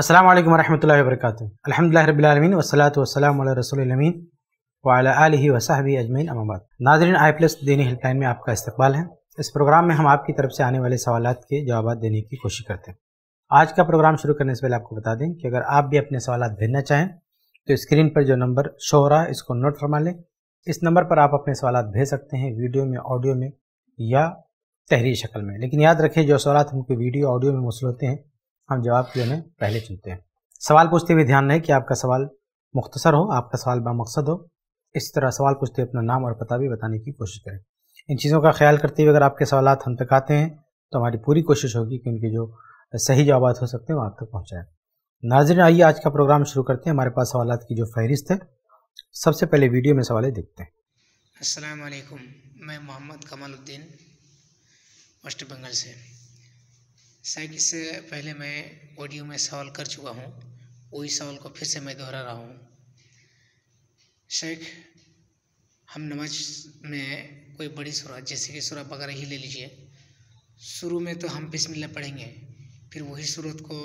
अस्सलाम वालेकुम वरहमतुल्लाहि वबरकातुहू अल्हम्दुलिल्लाह रब्बिल आलमीन वस्सलातु वस्सलामु अला रसूलिल अमीन व अला आलिहि व सहबी अजमैन अमाबाद नाजरीन आई प्लस दीनी हेल्पलाइन में आपका इस्तकबाल है इस प्रोग्राम में हम आपकी तरफ से आने वाले सवाल के जवाब देने की कोशिश करते हैं आज का प्रोग्राम शुरू करने से पहले आपको बता दें कि अगर आप भी अपने सवाल भेजना चाहें तो स्क्रीन पर जो नंबर शो हो रहा है इसको नोट फरमा लें इस नंबर पर आप अपने सवाल भेज सकते हैं वीडियो में ऑडियो में या तहरीर शक्ल में लेकिन याद रखें जो सवाल हमको वीडियो ऑडियो में मौसल होते हैं हम जवाब के लेने पहले चुनते हैं सवाल पूछते हुए ध्यान रहे कि आपका सवाल मुख्तसर हो आपका सवाल बामकसद हो इस तरह सवाल पूछते हुए अपना नाम और पता भी बताने की कोशिश करें इन चीज़ों का ख्याल करते हुए अगर आपके सवाल हम तक आते हैं तो हमारी पूरी कोशिश होगी कि उनके जो सही जवाब हो सकते हैं वो आप तक पहुँचाएँ नाजरन आइए आज का प्रोग्राम शुरू करते हैं हमारे पास सवाल की जो फहरिस्त है सबसे पहले वीडियो में सवाल देखते हैं असलकुम मैं मोहम्मद कमालुद्दीन वेस्ट बंगाल से साइकिल इससे पहले मैं ऑडियो में सवाल कर चुका हूँ वही सवाल को फिर से मैं दोहरा रहा हूँ शेख हम नमाज में कोई बड़ी सूरह जैसे कि सूरह वगैरह ही ले लीजिए शुरू में तो हम बिस्मिल्लाह पढ़ेंगे फिर वही सूरत को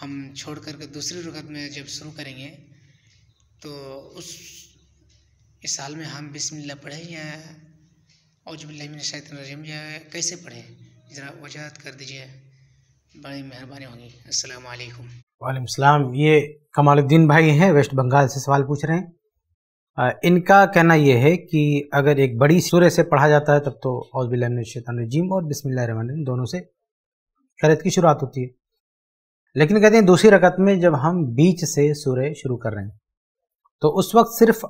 हम छोड़ करके दूसरी रुकत में जब शुरू करेंगे तो उस इस साल में हम बिस्मिल्लाह पढ़ें या जब शैतन रजीम या कैसे पढ़ें ज़रा वजाहत कर दीजिए बड़ी मेहरबानी होगी असलकुम वालेकाम ये कमालुद्दीन भाई हैं वेस्ट बंगाल से सवाल पूछ रहे हैं इनका कहना यह है कि अगर एक बड़ी सूर्य से पढ़ा जाता है तब तो औजबिल्लाशैतरजीम और रन दोनों से करत की शुरुआत होती है लेकिन कहते हैं दूसरी रकत में जब हम बीच से सूर्य शुरू कर रहे हैं तो उस वक्त सिर्फ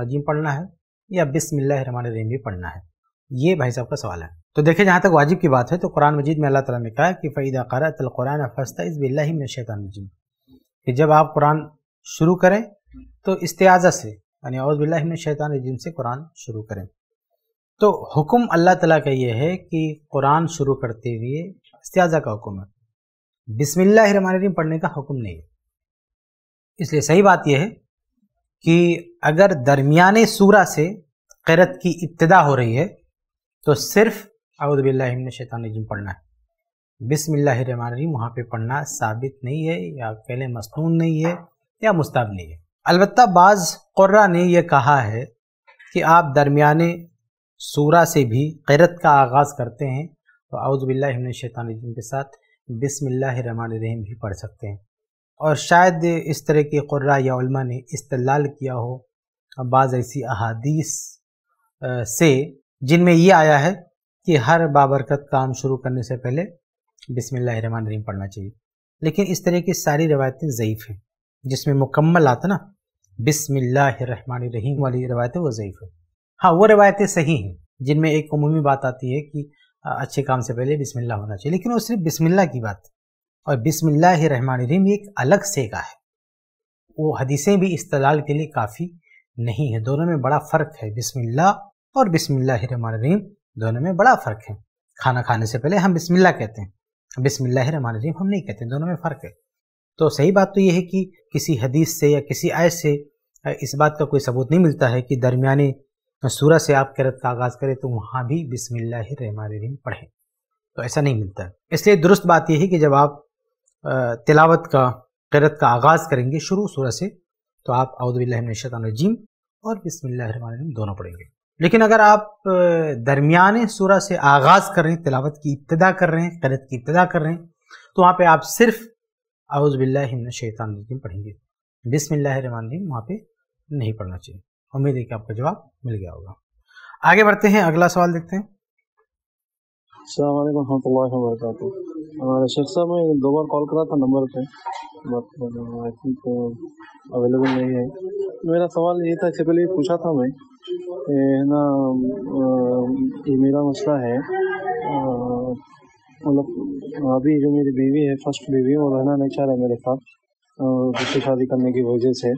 रजीम पढ़ना है या रहीम भी पढ़ना है ये भाई साहब का सवाल है तो देखिए जहाँ तक वाजिब की बात है तो कुरान मजीद में अल्लाह ताला ने कहा कि फ़ैदा क़रातुल्कुरान फ़स्ता इस बिल्ला कि जब आप कुरान शुरू करें तो इस्तेज़ा से यानी औज़ बिल्ला ही से कुरान शुरू करें तो हुक्म अल्लाह ताला का ये है कि कुरान शुरू करते हुए इस्तेज़ा का हुक्म है बिसमिल्लाम पढ़ने का हुक्म नहीं है इसलिए सही बात यह है कि अगर दरमियान सूरा से करत की इब्तदा हो रही है तो सिर्फ़ जिम पढ़ना है बिसमिल्लामानी वहाँ पे पढ़ना साबित नहीं है या कह लें मसनून नहीं है या मुस्ताब नहीं है अलबत् बाज़ कुर्रा ने यह कहा है कि आप दरमियान सूरा से भी करत का आगाज़ करते हैं तो जिम के साथ बिसमिल्लाम भी पढ़ सकते हैं और शायद इस तरह के क्रा या ने इस्तलाल किया हो बाज़ ऐसी अहादीस से जिनमें ये आया है कि हर बाबरकत काम शुरू करने से पहले रहीम पढ़ना चाहिए लेकिन इस तरह की सारी रवायतें ज़यीफ़ हैं जिसमें मुकम्मल आता ना रहीम वाली रवायतें वो ज़यीफ़ है हाँ वो रवायतें सही हैं जिनमें एक अमूमी बात आती है कि अच्छे काम से पहले बिसमिल्ला होना चाहिए लेकिन वो सिर्फ बिसमिल्ला की बात और रहीम एक अलग सेगा है वो हदीसें भी इस्तलाल के लिए काफ़ी नहीं है दोनों में बड़ा फ़र्क है बिसमिल्ला और रहीम दोनों में बड़ा फ़र्क है खाना खाने से पहले हम बिस्मिल्लाह कहते हैं बिस्मिल्ला रहमान रहीम हम नहीं कहते दोनों में फ़र्क है तो सही बात तो यह है कि किसी हदीस से या किसी आय से इस बात का कोई सबूत नहीं मिलता है कि दरमिया सूरह से आप करत का आगाज़ करें तो वहाँ भी रहमान रहीम पढ़ें तो ऐसा नहीं मिलता है इसलिए दुरुस्त बात यह है कि जब आप तिलावत का करत का आगाज़ करेंगे शुरू सूरह से तो आप अवदबिल्लिनशतरजीम और रहमान रहीम दोनों पढ़ेंगे लेकिन अगर आप दरमियान सूरह से आगाज़ कर रहे हैं तिलावत की इब्तदा कर रहे हैं करत की इब्तदा कर रहे हैं तो वहाँ पे आप सिर्फ आउज़बिल्लिन शैतान रजीम पढ़ेंगे बिसमिल्लाम वहाँ पे नहीं पढ़ना चाहिए उम्मीद है कि आपका जवाब मिल गया होगा आगे बढ़ते हैं अगला सवाल देखते हैं हमारे शेख साहब मैं दो बार कॉल करा था नंबर पे बट आई थिंक अवेलेबल नहीं है मेरा सवाल ये था इससे पहले पूछा था मैं ना ये मेरा मसला है मतलब अभी जो मेरी बीवी है फर्स्ट बीवी वो रहना नहीं चाह रहा मेरे साथ उससे शादी करने की वजह से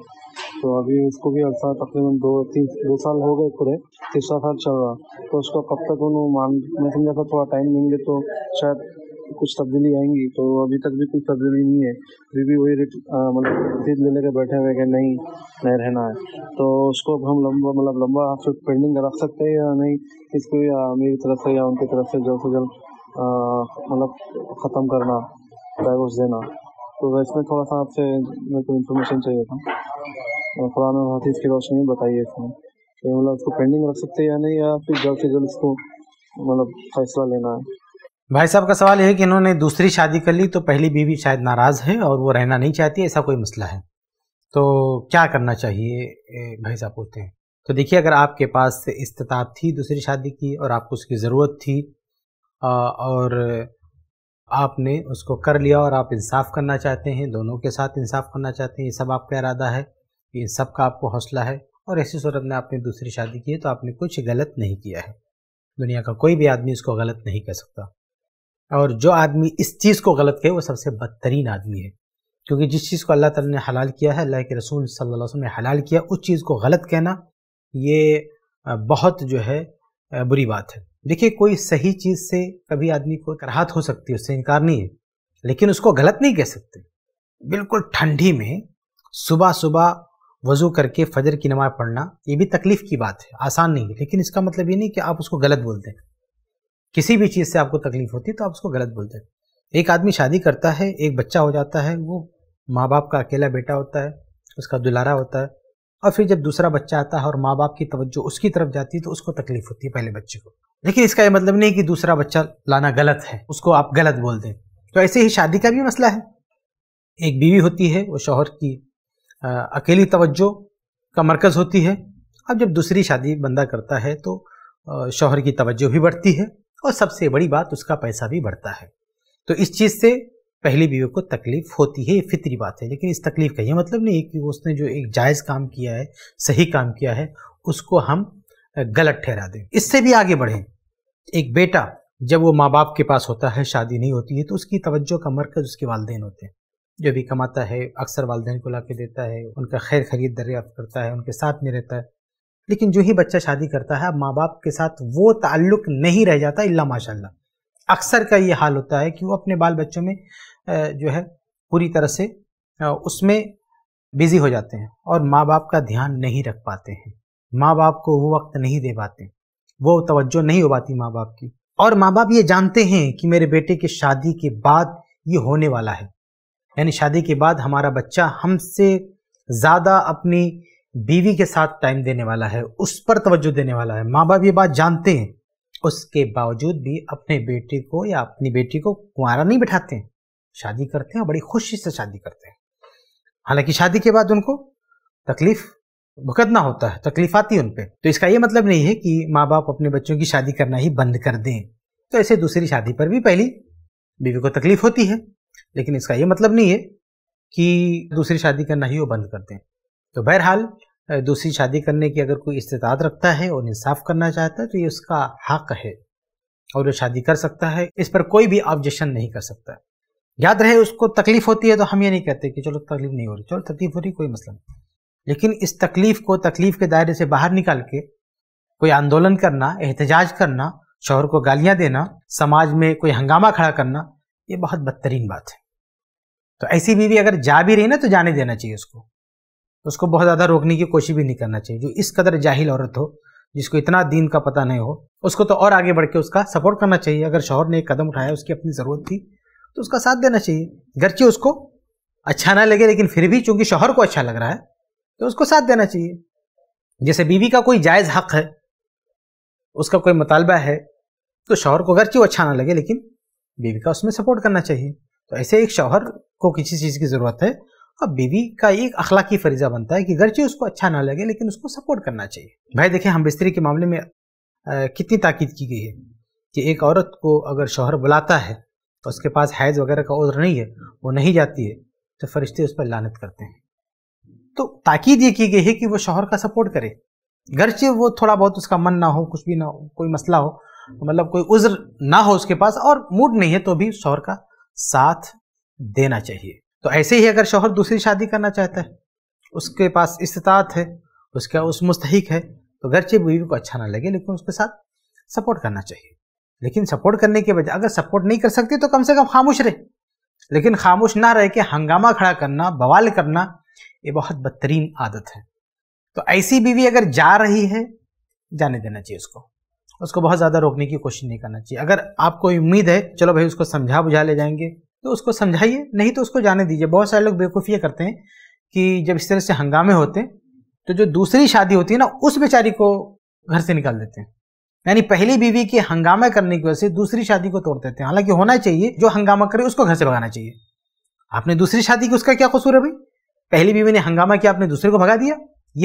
तो अभी उसको भी अर्सा तकरीबन दो तीन दो साल हो गए पूरे तीसरा साल चल रहा तो उसको कब तक उन्होंने मान मैं समझा था थोड़ा टाइम देंगे तो शायद कुछ तब्दीली आएंगी तो अभी तक भी कुछ तब्दीली नहीं है अभी भी वही मतलब जीत ले के बैठे हुए कि नहीं नहीं रहना है तो उसको अब हम लंबा मतलब लंबा पेंडिंग रख सकते हैं या नहीं इसको या मेरी तरफ से या उनकी तरफ से जल्द से जल्द मतलब ख़त्म करना डाइवोर्स देना तो इसमें थोड़ा सा आपसे मेरे को इन्फॉर्मेशन चाहिए था कुरान और हाथी इसकी रोशनी में बताइए इसमें कि तो मतलब उसको पेंडिंग रख सकते हैं या नहीं या फिर जल्द से जल्द उसको मतलब फैसला लेना है भाई साहब का सवाल यह है कि इन्होंने दूसरी शादी कर ली तो पहली बीवी शायद नाराज़ है और वो रहना नहीं चाहती ऐसा कोई मसला है तो क्या करना चाहिए भाई साहब पूछते हैं तो देखिए अगर आपके पास इस्तात थी दूसरी शादी की और आपको उसकी ज़रूरत थी और आपने उसको कर लिया और आप इंसाफ करना चाहते हैं दोनों के साथ इंसाफ करना चाहते हैं ये सब आपका इरादा है ये सब का आपको हौसला है और ऐसी सूरत में आपने दूसरी शादी की है तो आपने कुछ गलत नहीं किया है दुनिया का कोई भी आदमी इसको गलत नहीं कह सकता और जो आदमी इस चीज़ को गलत कहे वो सबसे बदतरीन आदमी है क्योंकि जिस चीज़ को अल्लाह ताला ने हलाल किया है अल्लाह के रसूल सल्लल्लाहु अलैहि वसल्लम ने हलाल किया उस चीज़ को गलत कहना ये बहुत जो है बुरी बात है देखिए कोई सही चीज़ से कभी आदमी को कराहत हो सकती है उससे इनकार नहीं है लेकिन उसको गलत नहीं कह सकते बिल्कुल ठंडी में सुबह सुबह वज़ू करके फजर की नमाज़ पढ़ना ये भी तकलीफ़ की बात है आसान नहीं है लेकिन इसका मतलब ये नहीं कि आप उसको गलत बोलते हैं किसी भी चीज़ से आपको तकलीफ होती है तो आप उसको गलत बोलते हैं एक आदमी शादी करता है एक बच्चा हो जाता है वो माँ बाप का अकेला बेटा होता है उसका दुलारा होता है और फिर जब दूसरा बच्चा आता है और माँ बाप की तवज्जो उसकी तरफ जाती है तो उसको तकलीफ होती है पहले बच्चे को लेकिन इसका यह मतलब नहीं कि दूसरा बच्चा लाना गलत है उसको आप गलत बोल दें तो ऐसे ही शादी का भी मसला है एक बीवी होती है वो शोहर की आ, अकेली तवज्जो का मरकज़ होती है अब जब दूसरी शादी बंदा करता है तो शोहर की तवज्जो भी बढ़ती है और सबसे बड़ी बात उसका पैसा भी बढ़ता है तो इस चीज़ से पहली बीवी को तकलीफ होती है ये फितरी बात है लेकिन इस तकलीफ का यह मतलब नहीं है कि उसने जो एक जायज़ काम किया है सही काम किया है उसको हम गलत ठहरा दें इससे भी आगे बढ़ें एक बेटा जब वो माँ बाप के पास होता है शादी नहीं होती है तो उसकी तवज्जो का मरकज़ उसके वालदेन होते हैं जो भी कमाता है अक्सर वालदेन को ला के देता है उनका खैर खरीद दरियाफ्त करता है उनके साथ में रहता है लेकिन जो ही बच्चा शादी करता है अब माँ बाप के साथ वो ताल्लुक नहीं रह जाता इल्ला माशाल्लाह अक्सर का ये हाल होता है कि वो अपने बाल बच्चों में जो है पूरी तरह से उसमें बिज़ी हो जाते हैं और माँ बाप का ध्यान नहीं रख पाते हैं माँ बाप को वो वक्त नहीं दे पाते वो तवज्जो नहीं हो पाती माँ बाप की और माँ बाप ये जानते हैं कि मेरे बेटे की शादी के बाद ये होने वाला है यानी शादी के बाद हमारा बच्चा हमसे ज़्यादा अपनी बीवी के साथ टाइम देने वाला है उस पर तवज्जो देने वाला है माँ बाप ये बात जानते हैं उसके बावजूद भी अपने बेटे को या अपनी बेटी को कुंवारा नहीं बिठाते हैं शादी करते हैं और बड़ी खुशी से शादी करते हैं हालांकि शादी के बाद उनको तकलीफ भुगतना होता है तकलीफ आती है उन पर तो इसका ये मतलब नहीं है कि माँ बाप अपने बच्चों की शादी करना ही बंद कर दें तो ऐसे दूसरी शादी पर भी पहली बीवी को तकलीफ होती है लेकिन इसका ये मतलब नहीं है कि दूसरी शादी करना ही वो बंद कर दें तो बहरहाल दूसरी शादी करने की अगर कोई इस्तात रखता है और इंसाफ करना चाहता है तो ये उसका हक है और वो शादी कर सकता है इस पर कोई भी ऑब्जेक्शन नहीं कर सकता याद रहे उसको तकलीफ होती है तो हम ये नहीं कहते कि चलो तकलीफ नहीं हो रही चलो तकलीफ हो रही कोई मसला नहीं लेकिन इस तकलीफ को तकलीफ के दायरे से बाहर निकाल के कोई आंदोलन करना एहतजाज करना शोहर को गालियां देना समाज में कोई हंगामा खड़ा करना ये बहुत बदतरीन बात है तो ऐसी बीवी अगर जा भी रही ना तो जाने देना चाहिए उसको उसको बहुत ज़्यादा रोकने की कोशिश भी नहीं करना चाहिए जो इस कदर जाहिल औरत हो जिसको इतना दीन का पता नहीं हो उसको तो और आगे बढ़ के उसका सपोर्ट करना चाहिए अगर शोहर ने एक कदम उठाया उसकी अपनी ज़रूरत थी तो उसका साथ देना चाहिए गरचे उसको अच्छा ना लगे लेकिन फिर भी चूंकि शोहर को अच्छा लग रहा है तो उसको साथ देना चाहिए जैसे बीवी का कोई जायज़ हक है उसका कोई मुतालबा है तो शोहर को अगरचे अच्छा ना लगे लेकिन बीवी का उसमें सपोर्ट करना चाहिए तो ऐसे एक शोहर को किसी चीज़ की ज़रूरत है अब बीवी का एक अखलाकी फरीजा बनता है कि गरचे उसको अच्छा ना लगे लेकिन उसको सपोर्ट करना चाहिए भाई देखें हम बिस्तरी के मामले में आ, कितनी ताकीद की गई है कि एक औरत को अगर शोहर बुलाता है और तो उसके पास हैज़ वगैरह का उज्र नहीं है वो नहीं जाती है तो फरिश्ते उस पर लानत करते हैं तो ताकीद ये की गई है कि वो शोहर का सपोर्ट करे गरचे वो थोड़ा बहुत उसका मन ना हो कुछ भी ना हो कोई मसला हो तो मतलब कोई उज्र ना हो उसके पास और मूड नहीं है तो भी शोहर का साथ देना चाहिए तो ऐसे ही अगर शोहर दूसरी शादी करना चाहता है उसके पास इस्तात है उसका उस मुस्तक है तो चे बीवी को अच्छा ना लगे लेकिन उसके साथ सपोर्ट करना चाहिए लेकिन सपोर्ट करने के बजाय अगर सपोर्ट नहीं कर सकती तो कम से कम खामोश रहे लेकिन खामोश ना रह के हंगामा खड़ा करना बवाल करना ये बहुत बदतरीन आदत है तो ऐसी बीवी अगर जा रही है जाने देना चाहिए उसको उसको बहुत ज़्यादा रोकने की कोशिश नहीं करना चाहिए अगर आपको उम्मीद है चलो भाई उसको समझा बुझा ले जाएंगे तो उसको समझाइए नहीं तो उसको जाने दीजिए बहुत सारे लोग बेवकूफ़ियाँ करते हैं कि जब इस तरह से हंगामे होते हैं तो जो दूसरी शादी होती है ना उस बेचारी को घर से निकाल देते हैं यानी पहली बीवी के हंगामा करने की वजह से दूसरी शादी को तोड़ देते हैं हालांकि होना चाहिए जो हंगामा करे उसको घर से भगाना चाहिए आपने दूसरी शादी की उसका क्या कसूर है भाई पहली बीवी ने हंगामा किया आपने दूसरे को भगा दिया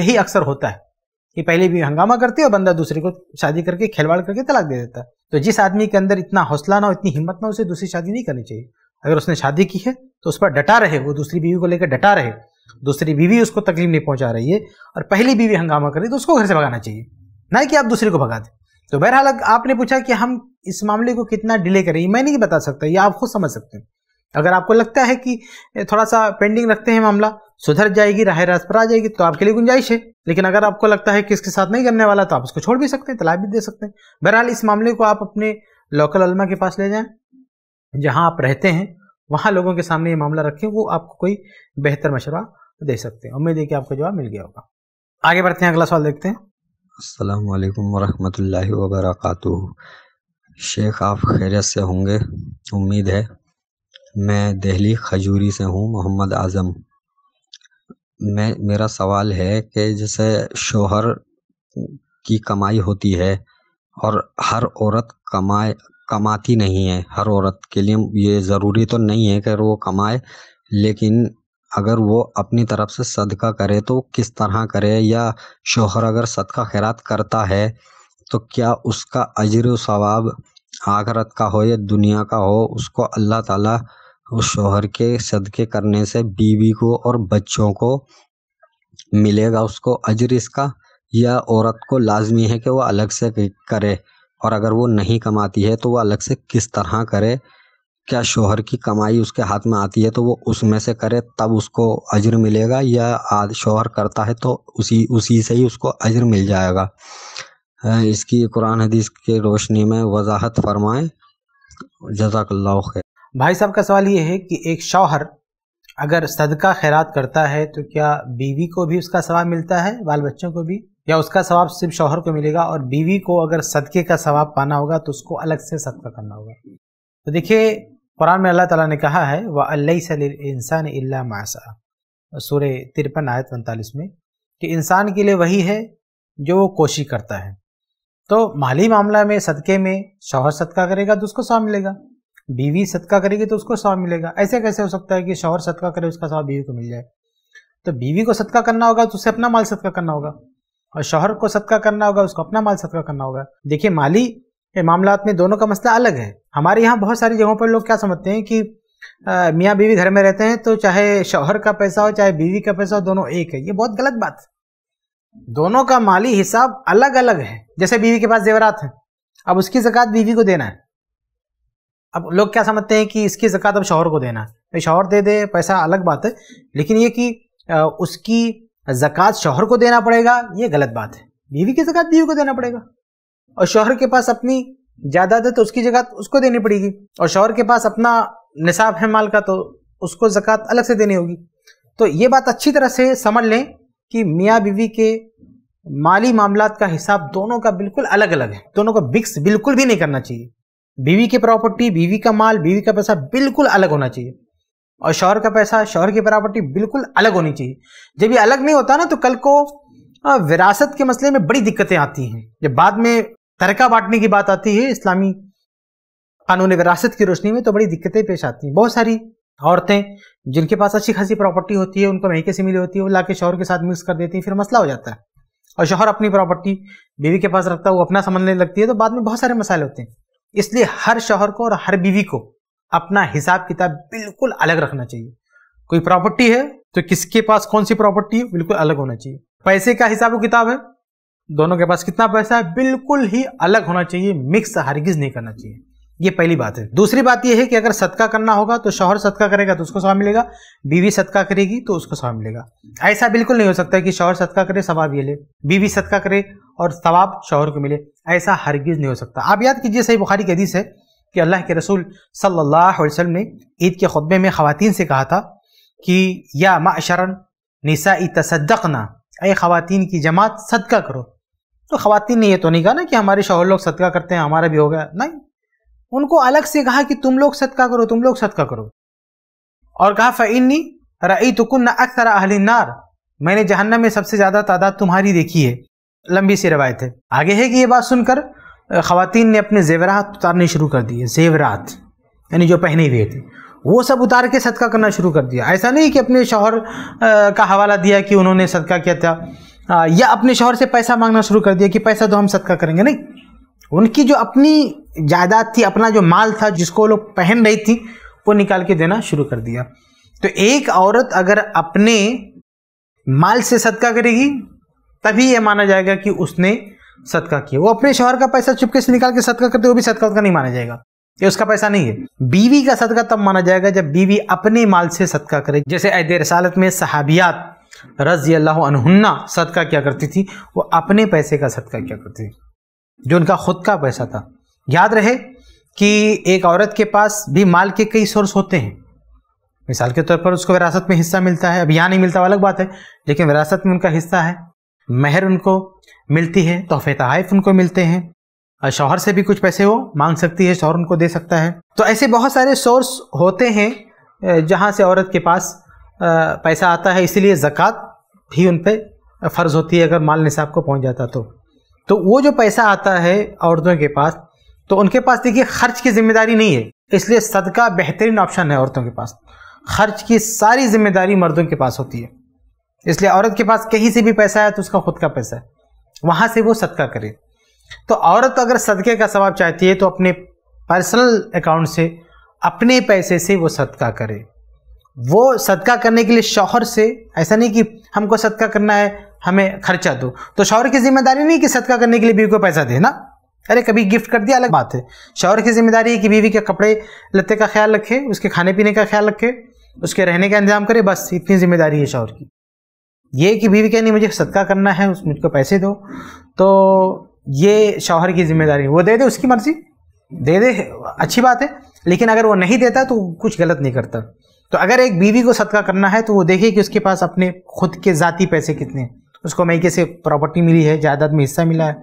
यही अक्सर होता है कि पहली बीवी हंगामा करती है और बंदा दूसरे को शादी करके खिलवाड़ करके तलाक दे देता है तो जिस आदमी के अंदर इतना हौसला ना हो इतनी हिम्मत ना उसे दूसरी शादी नहीं करनी चाहिए अगर उसने शादी की है तो उस पर डटा रहे वो दूसरी बीवी को लेकर डटा रहे दूसरी बीवी उसको तकलीफ नहीं पहुंचा रही है और पहली बीवी हंगामा कर है तो उसको घर से भगाना चाहिए ना कि आप दूसरे को भगा दें तो बहरहाल आपने पूछा कि हम इस मामले को कितना डिले करें मैं नहीं बता सकता ये आप खुद समझ सकते हैं अगर आपको लगता है कि थोड़ा सा पेंडिंग रखते हैं मामला सुधर जाएगी राह रास्त पर आ जाएगी तो आपके लिए गुंजाइश है लेकिन अगर आपको लगता है कि इसके साथ नहीं करने वाला तो आप उसको छोड़ भी सकते हैं तलाक भी दे सकते हैं बहरहाल इस मामले को आप अपने लोकल अलमा के पास ले जाएं जहाँ आप रहते हैं वहाँ लोगों के सामने ये मामला रखें वो आपको कोई बेहतर मशवरा दे सकते हैं उम्मीद है कि आपका जवाब मिल गया होगा आगे बढ़ते हैं अगला सवाल देखते हैं अल्लाम वरहमल वबरक शेख आप खैरियत से होंगे उम्मीद है मैं दिल्ली खजूरी से हूँ मोहम्मद आज़म मैं मेरा सवाल है कि जैसे शोहर की कमाई होती है और हर औरत कमाए कमाती नहीं है हर औरत के लिए ये ज़रूरी तो नहीं है कि वो कमाए लेकिन अगर वो अपनी तरफ से सदका करे तो किस तरह करे या शोहर अगर सदका खैरात करता है तो क्या उसका अजर व सवाब आखरत का हो या दुनिया का हो उसको अल्लाह ताला उस शोहर के सदके करने से बीवी को और बच्चों को मिलेगा उसको अजर इसका या औरत को लाजमी है कि वो अलग से करे और अगर वो नहीं कमाती है तो वो अलग से किस तरह करे क्या शोहर की कमाई उसके हाथ में आती है तो वो उसमें से करे तब उसको अजर मिलेगा या आज शोहर करता है तो उसी उसी से ही उसको अजर मिल जाएगा इसकी कुरान हदीस के रोशनी में वजाहत फरमाएं जजाकल्ला खैर भाई साहब का सवाल ये है कि एक शौहर अगर सदका खैरात करता है तो क्या बीवी को भी उसका सवाब मिलता है बाल बच्चों को भी या उसका सवाब सिर्फ शौहर को मिलेगा और बीवी को अगर सदके का सवाब पाना होगा तो उसको अलग से सदका करना होगा तो देखिए कुरान में अल्लाह ताला ने कहा है वह अल्ल इंसान इल्ला मासा सूर्य तिरपन आयत उनतालीस में कि इंसान के लिए वही है जो वो कोशिश करता है तो माली मामला में सदके में शौहर सदका करेगा तो उसको सवाब मिलेगा बीवी सदका करेगी तो उसको सवाब मिलेगा ऐसे कैसे हो सकता है कि शौहर सदका करे उसका सवाब बीवी को मिल जाए तो बीवी को सदका करना होगा तो उसे अपना माल सदका करना होगा और शोहर को सदका करना होगा उसको अपना माल सदका करना होगा देखिए माली मामला में दोनों का मसला अलग है हमारे यहाँ बहुत सारी जगहों पर लोग क्या समझते हैं कि मियाँ बीवी घर में रहते हैं तो चाहे शोहर का पैसा हो चाहे बीवी का पैसा हो दोनों एक है ये बहुत गलत बात है दोनों का माली हिसाब अलग अलग है जैसे बीवी के पास जेवरात है अब उसकी जक़ात बीवी को देना है अब लोग क्या समझते हैं कि इसकी जक़ात अब शोहर को देना है शोहर दे दे पैसा अलग बात है लेकिन ये कि उसकी जक़ात शोहर को देना पड़ेगा ये गलत बात है बीवी की ज़क़़त बीवी को देना पड़ेगा और शोहर के पास अपनी जायदाद है तो उसकी जगह उसको देनी पड़ेगी और शोहर के पास अपना निसाब है माल का तो उसको जक़ात अलग से देनी होगी तो ये बात अच्छी तरह से समझ लें कि मियाँ बीवी के माली मामला का हिसाब दोनों का बिल्कुल अलग अलग है दोनों का बिक्स बिल्कुल भी नहीं करना चाहिए बीवी की प्रॉपर्टी बीवी का माल बीवी का पैसा बिल्कुल अलग होना चाहिए और शौहर का पैसा शौहर की प्रॉपर्टी बिल्कुल अलग होनी चाहिए जब ये अलग नहीं होता ना तो कल को हाँ, विरासत के मसले में बड़ी दिक्कतें आती हैं जब बाद में तरका बांटने की बात आती है इस्लामी कानून विरासत की रोशनी में तो बड़ी दिक्कतें पेश आती हैं बहुत सारी औरतें जिनके पास अच्छी खासी प्रॉपर्टी होती है उनको महके से मिली होती है वो ला के शौहर के साथ मिक्स कर देती हैं फिर मसला हो जाता है और शौहर अपनी प्रॉपर्टी बीवी के पास रखता है वो अपना समझने लगती है तो बाद में बहुत सारे मसाले होते हैं इसलिए हर शौहर को और हर बीवी को अपना हिसाब किताब बिल्कुल अलग रखना चाहिए कोई प्रॉपर्टी है तो किसके पास कौन सी प्रॉपर्टी है बिल्कुल अलग होना चाहिए पैसे का हिसाब किताब है दोनों के पास कितना पैसा है बिल्कुल ही अलग होना चाहिए मिक्स हरगिज नहीं करना चाहिए ये पहली बात है दूसरी बात यह है कि अगर सदका करना होगा तो शोहर सदका करेगा तो उसको सवाब मिलेगा बीवी सदका करेगी तो उसको सवाब मिलेगा ऐसा बिल्कुल नहीं हो सकता कि शोहर सदका करे सवाब ये ले बीवी सदका करे और सवाब शोहर को मिले ऐसा हरगिज नहीं हो सकता आप याद कीजिए सही बुखारी की हदीस है कि अल्लाह के रसूल सल्लल्लाहु अलैहि वसल्लम ने ईद के खुतबे में ख़वातीन से कहा था कि या माशरन निसा ना अय ख़वातीन की जमात सदका करो तो ख़वातीन ने यह तो नहीं कहा ना कि हमारे शोहर लोग सदका करते हैं हमारा भी हो गया नहीं उनको अलग से कहा कि तुम लोग सदका करो तुम लोग सदका करो और कहा फ़ैनी रई तुकुन अक्सर अहलिनार मैंने जहन्नम में सबसे ज़्यादा तादाद तुम्हारी देखी है लंबी सी रवायत है आगे है कि ये बात सुनकर ख़वान ने अपने ज़ेवरात उतारने शुरू कर दिए ज़ेवरात यानी जो पहने हुए थे वो सब उतार के सदका करना शुरू कर दिया ऐसा नहीं कि अपने शोहर का हवाला दिया कि उन्होंने सदका किया था या अपने शोहर से पैसा मांगना शुरू कर दिया कि पैसा तो हम सदका करेंगे नहीं उनकी जो अपनी जायदाद थी अपना जो माल था जिसको लोग पहन रही थी वो निकाल के देना शुरू कर दिया तो एक औरत अगर अपने माल से सदका करेगी तभी यह माना जाएगा कि उसने सदका किया वो अपने शोहर का पैसा चुपके से निकाल के सदका करते वो भी सदका उसका नहीं माना जाएगा ये उसका पैसा नहीं है बीवी का सदका तब माना जाएगा जब बीवी अपने माल से सदका करे जैसे ऐद रसालत में सहाबियात रजी अल्लाह अनहुन्ना सदका क्या करती थी वो अपने पैसे का सदका क्या करती थी जो उनका खुद का पैसा था याद रहे कि एक औरत के पास भी माल के कई सोर्स होते हैं मिसाल के तौर पर उसको विरासत में हिस्सा मिलता है अब यहाँ नहीं मिलता अलग बात है लेकिन विरासत में उनका हिस्सा है मेहर उनको मिलती है तोहफे तहफ़ उनको मिलते हैं शौहर से भी कुछ पैसे वो मांग सकती है शोहर उनको दे सकता है तो ऐसे बहुत सारे सोर्स होते हैं जहाँ से औरत के पास पैसा आता है इसीलिए ज़क़़त भी उन पर फ़र्ज़ होती है अगर माल निसाब को पहुँच जाता तो तो वो जो पैसा आता है औरतों के पास तो उनके पास देखिए खर्च की ज़िम्मेदारी नहीं है इसलिए सदका बेहतरीन ऑप्शन है औरतों के पास खर्च की सारी जिम्मेदारी मर्दों के पास होती है इसलिए औरत के पास कहीं से भी पैसा है तो उसका खुद का पैसा है वहाँ से वो सदका करे तो औरत अगर सदके का सवाब चाहती है तो अपने पर्सनल अकाउंट से अपने पैसे से वो सदका करे वो सदका करने के लिए शौहर से ऐसा नहीं कि हमको सदका करना है हमें खर्चा दो तो शौहर की जिम्मेदारी नहीं कि सदका करने के लिए बीवी को पैसा देना अरे कभी गिफ्ट कर दिया अलग बात है शौहर की जिम्मेदारी है कि बीवी के कपड़े लत्ते का ख्याल रखे उसके खाने पीने का ख्याल रखे उसके रहने का इंतजाम करे बस इतनी जिम्मेदारी है शौहर की ये कि बीवी कहनी मुझे सदका करना है उस मुझको पैसे दो तो ये शौहर की जिम्मेदारी वो दे दे उसकी मर्ज़ी दे दे अच्छी बात है लेकिन अगर वो नहीं देता तो कुछ गलत नहीं करता तो अगर एक बीवी को सदका करना है तो वो देखे कि उसके पास अपने खुद के ज़ाती पैसे कितने उसको मैके से प्रॉपर्टी मिली है जायदाद में हिस्सा मिला है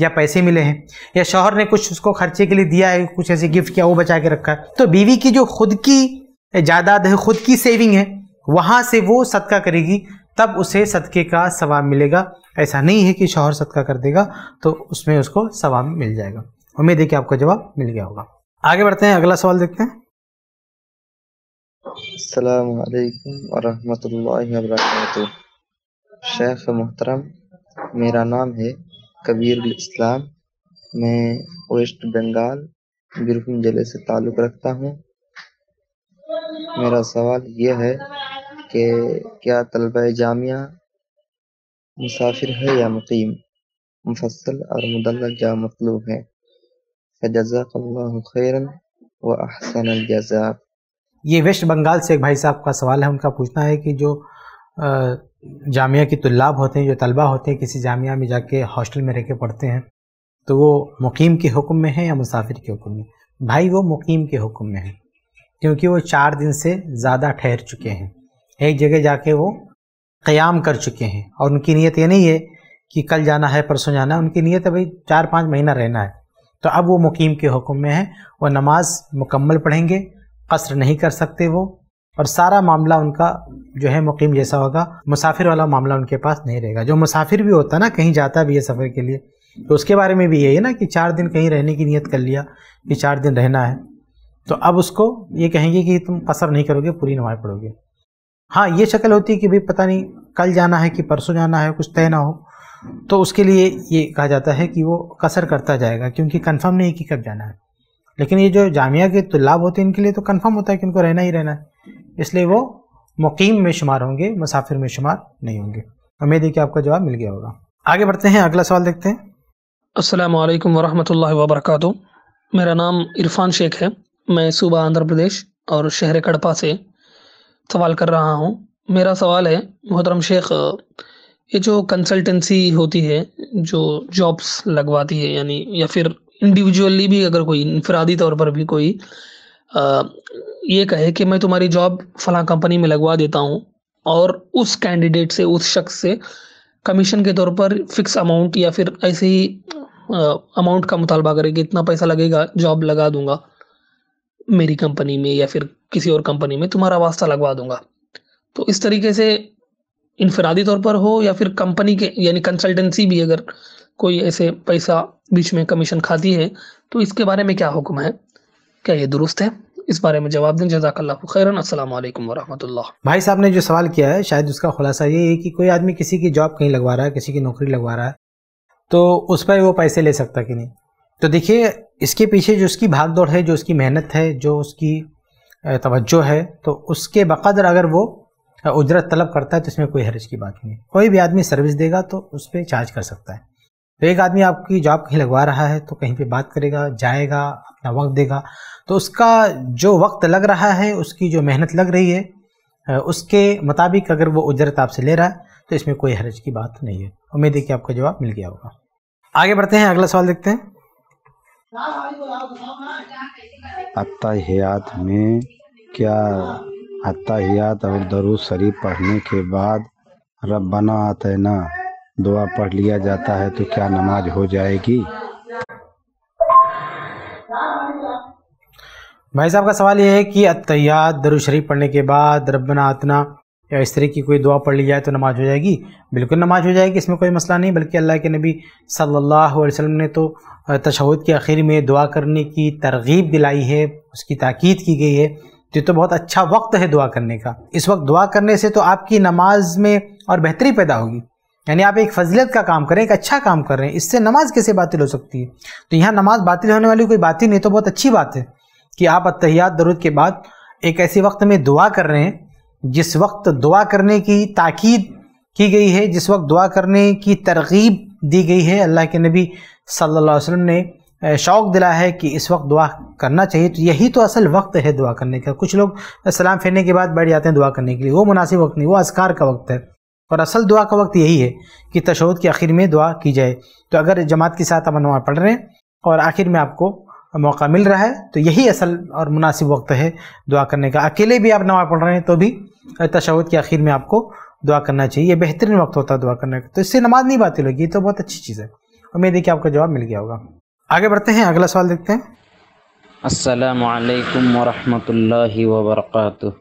या पैसे मिले हैं या शौहर ने कुछ उसको खर्चे के लिए दिया है कुछ ऐसे गिफ्ट किया वो बचा के रखा है तो बीवी की जो खुद की जायदाद है खुद की सेविंग है वहाँ से वो सदका करेगी तब उसे सदके का सवाब मिलेगा ऐसा नहीं है कि शोहर सदका कर देगा तो उसमें उसको सवाब मिल जाएगा उम्मीद है कि आपको जवाब मिल गया होगा आगे बढ़ते हैं अगला सवाल देखते हैं शेख मोहतरम मेरा नाम है कबीर इस्लाम मैं वेस्ट बंगाल बीरभूम जिले से ताल्लुक़ रखता हूँ मेरा सवाल यह है के क्या तलब जामिया मुसाफिर है या मुकीम मुफस्सल और मुदल्लक जा मतलूब है ये वेस्ट बंगाल से एक भाई साहब का सवाल है उनका पूछना है कि जो जामिया के तल्लाब होते हैं जो तलबा होते हैं किसी जामिया में जाके हॉस्टल में रह के पढ़ते हैं तो वो मुकीम के हुक्म में है या मुसाफिर के हुक्म में भाई वो मुकीम के हुक्म में है क्योंकि वो चार दिन से ज़्यादा ठहर चुके हैं एक जगह जाके वो क़याम कर चुके हैं और उनकी नीयत ये नहीं है कि कल जाना है परसों जाना है उनकी नीयत है भाई चार पाँच महीना रहना है तो अब वो मुकीम के हुक्म में है वो नमाज मुकम्मल पढ़ेंगे कसर नहीं कर सकते वो और सारा मामला उनका जो है मुकीम जैसा होगा मुसाफिर वाला मामला उनके पास नहीं रहेगा जो मुसाफिर भी होता ना कहीं जाता भी है सफ़र के लिए तो उसके बारे में भी यही है ना कि चार दिन कहीं रहने की नीयत कर लिया कि चार दिन रहना है तो अब उसको ये कहेंगे कि तुम कसर नहीं करोगे पूरी नमाज पढ़ोगे हाँ ये शक्ल होती है कि भाई पता नहीं कल जाना है कि परसों जाना है कुछ तय ना हो तो उसके लिए ये कहा जाता है कि वो कसर करता जाएगा क्योंकि कन्फर्म नहीं कि कब जाना है लेकिन ये जो जामिया के तुल्लाब तो होते हैं इनके लिए तो कन्फर्म होता है कि इनको रहना ही रहना है इसलिए वो मुकीम में शुमार होंगे मुसाफिर में शुमार नहीं होंगे उम्मीद है कि आपका जवाब मिल गया होगा आगे बढ़ते हैं अगला सवाल देखते हैं असलकम वालेकुम वरहमतुल्लाहि मेरा नाम इरफान शेख है मैं सूबा आंध्र प्रदेश और शहर कड़पा से सवाल कर रहा हूँ मेरा सवाल है मोहतरम शेख ये जो कंसल्टेंसी होती है जो जॉब्स लगवाती है यानी या फिर इंडिविजुअली भी अगर कोई इनफरादी तौर पर भी कोई आ, ये कहे कि मैं तुम्हारी जॉब फलां कंपनी में लगवा देता हूँ और उस कैंडिडेट से उस शख्स से कमीशन के तौर पर फिक्स अमाउंट या फिर ऐसे ही अमाउंट का मुतालबा करे कि इतना पैसा लगेगा जॉब लगा दूंगा मेरी कंपनी में या फिर किसी और कंपनी में तुम्हारा वास्ता लगवा दूंगा तो इस तरीके से इनफरादी तौर पर हो या फिर कंपनी के यानी कंसल्टेंसी भी अगर कोई ऐसे पैसा बीच में कमीशन खाती है तो इसके बारे में क्या हुक्म है क्या ये दुरुस्त है इस बारे में जवाब दें जजाकल्ला खैरन अस्सलाम वालेकुम भाई साहब ने जो सवाल किया है शायद उसका खुलासा ये है कि कोई आदमी किसी की जॉब कहीं लगवा रहा है किसी की नौकरी लगवा रहा है तो उस पर वो पैसे ले सकता कि नहीं तो देखिए इसके पीछे जो उसकी भाग दौड़ है जो उसकी मेहनत है जो उसकी तवज्जो है तो उसके बकदर अगर वो उजरत तलब करता है तो इसमें कोई हरज की बात नहीं कोई भी आदमी सर्विस देगा तो उस पर चार्ज कर सकता है तो एक आदमी आपकी जॉब कहीं लगवा रहा है तो कहीं पे बात करेगा जाएगा अपना वक्त देगा तो उसका जो वक्त लग रहा है उसकी जो मेहनत लग रही है उसके मुताबिक अगर वो उजरत आपसे ले रहा है तो इसमें कोई हरज की बात नहीं है उम्मीद है कि आपका जवाब मिल गया होगा आगे बढ़ते हैं अगला सवाल देखते हैं अत्ताहियात में क्या अत्ताहियात और दरूद शरीफ पढ़ने के बाद रब बना रब्बना ना दुआ पढ़ लिया जाता है तो क्या नमाज हो जाएगी भाई साहब का सवाल यह है कि अत्तैयात शरीफ पढ़ने के बाद रब्बना आतना या इस तरह की कोई दुआ पढ़ ली जाए तो नमाज़ हो जाएगी बिल्कुल नमाज़ हो जाएगी इसमें कोई मसला नहीं बल्कि अल्लाह के नबी सल्लल्लाहु अलैहि वसल्लम ने तो तशहद के आखिर में दुआ करने की तरगीब दिलाई है उसकी ताक़द की गई है तो तो बहुत अच्छा वक्त है दुआ करने का इस वक्त दुआ करने से तो आपकी नमाज में और बेहतरी पैदा होगी यानी आप एक फजलत का काम करें एक अच्छा काम कर रहे हैं इससे नमाज कैसे बातिल हो सकती है तो यहाँ नमाज बातिल होने वाली कोई बात ही नहीं तो बहुत अच्छी बात है कि आप अतहियात दरुद के बाद एक ऐसे वक्त में दुआ कर रहे हैं जिस वक्त दुआ करने की ताकीद की गई है जिस वक्त दुआ करने की तरगीब दी गई है अल्लाह के नबी सल्लल्लाहु अलैहि वसल्लम ने शौक़ दिला है कि इस वक्त दुआ करना चाहिए तो यही तो असल वक्त है दुआ करने का कुछ लोग सलाम फेरने के बाद बैठ जाते हैं दुआ करने के लिए वो मुनासिब वक्त नहीं वो असकार का वक्त है और असल दुआ का वक्त यही है कि तशद के आखिर में दुआ की जाए तो अगर जमात के साथ अमन नमाज पढ़ रहे हैं और आखिर में आपको मौका मिल रहा है तो यही असल और मुनासिब वक्त है दुआ करने का अकेले भी आप नमाज़ पढ़ रहे हैं तो भी तशावत के आखिर में आपको दुआ करना चाहिए ये बेहतरीन वक्त होता है दुआ करने का तो इससे नमाज नहीं बातिल होगी तो बहुत अच्छी चीज़ है उम्मीद है कि आपका जवाब मिल गया होगा आगे बढ़ते हैं अगला सवाल देखते हैं असलकम वरहमतुल्लाहि वबरकत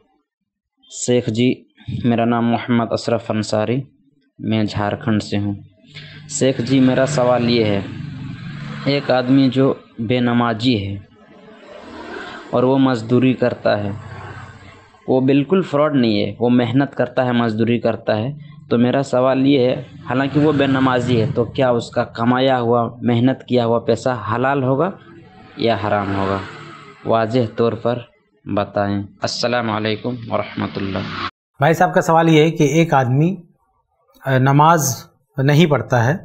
शेख जी मेरा नाम मोहम्मद अशरफ अंसारी मैं झारखंड से हूँ शेख जी मेरा सवाल ये है एक आदमी जो बेनमाजी है और वो मज़दूरी करता है वो बिल्कुल फ्रॉड नहीं है वो मेहनत करता है मज़दूरी करता है तो मेरा सवाल ये है हालांकि वो बेनमाजी है तो क्या उसका कमाया हुआ मेहनत किया हुआ पैसा हलाल होगा या हराम होगा वाज तौर पर बताएं वालेकुम वरहमल भाई साहब का सवाल ये है कि एक आदमी नमाज नहीं पढ़ता है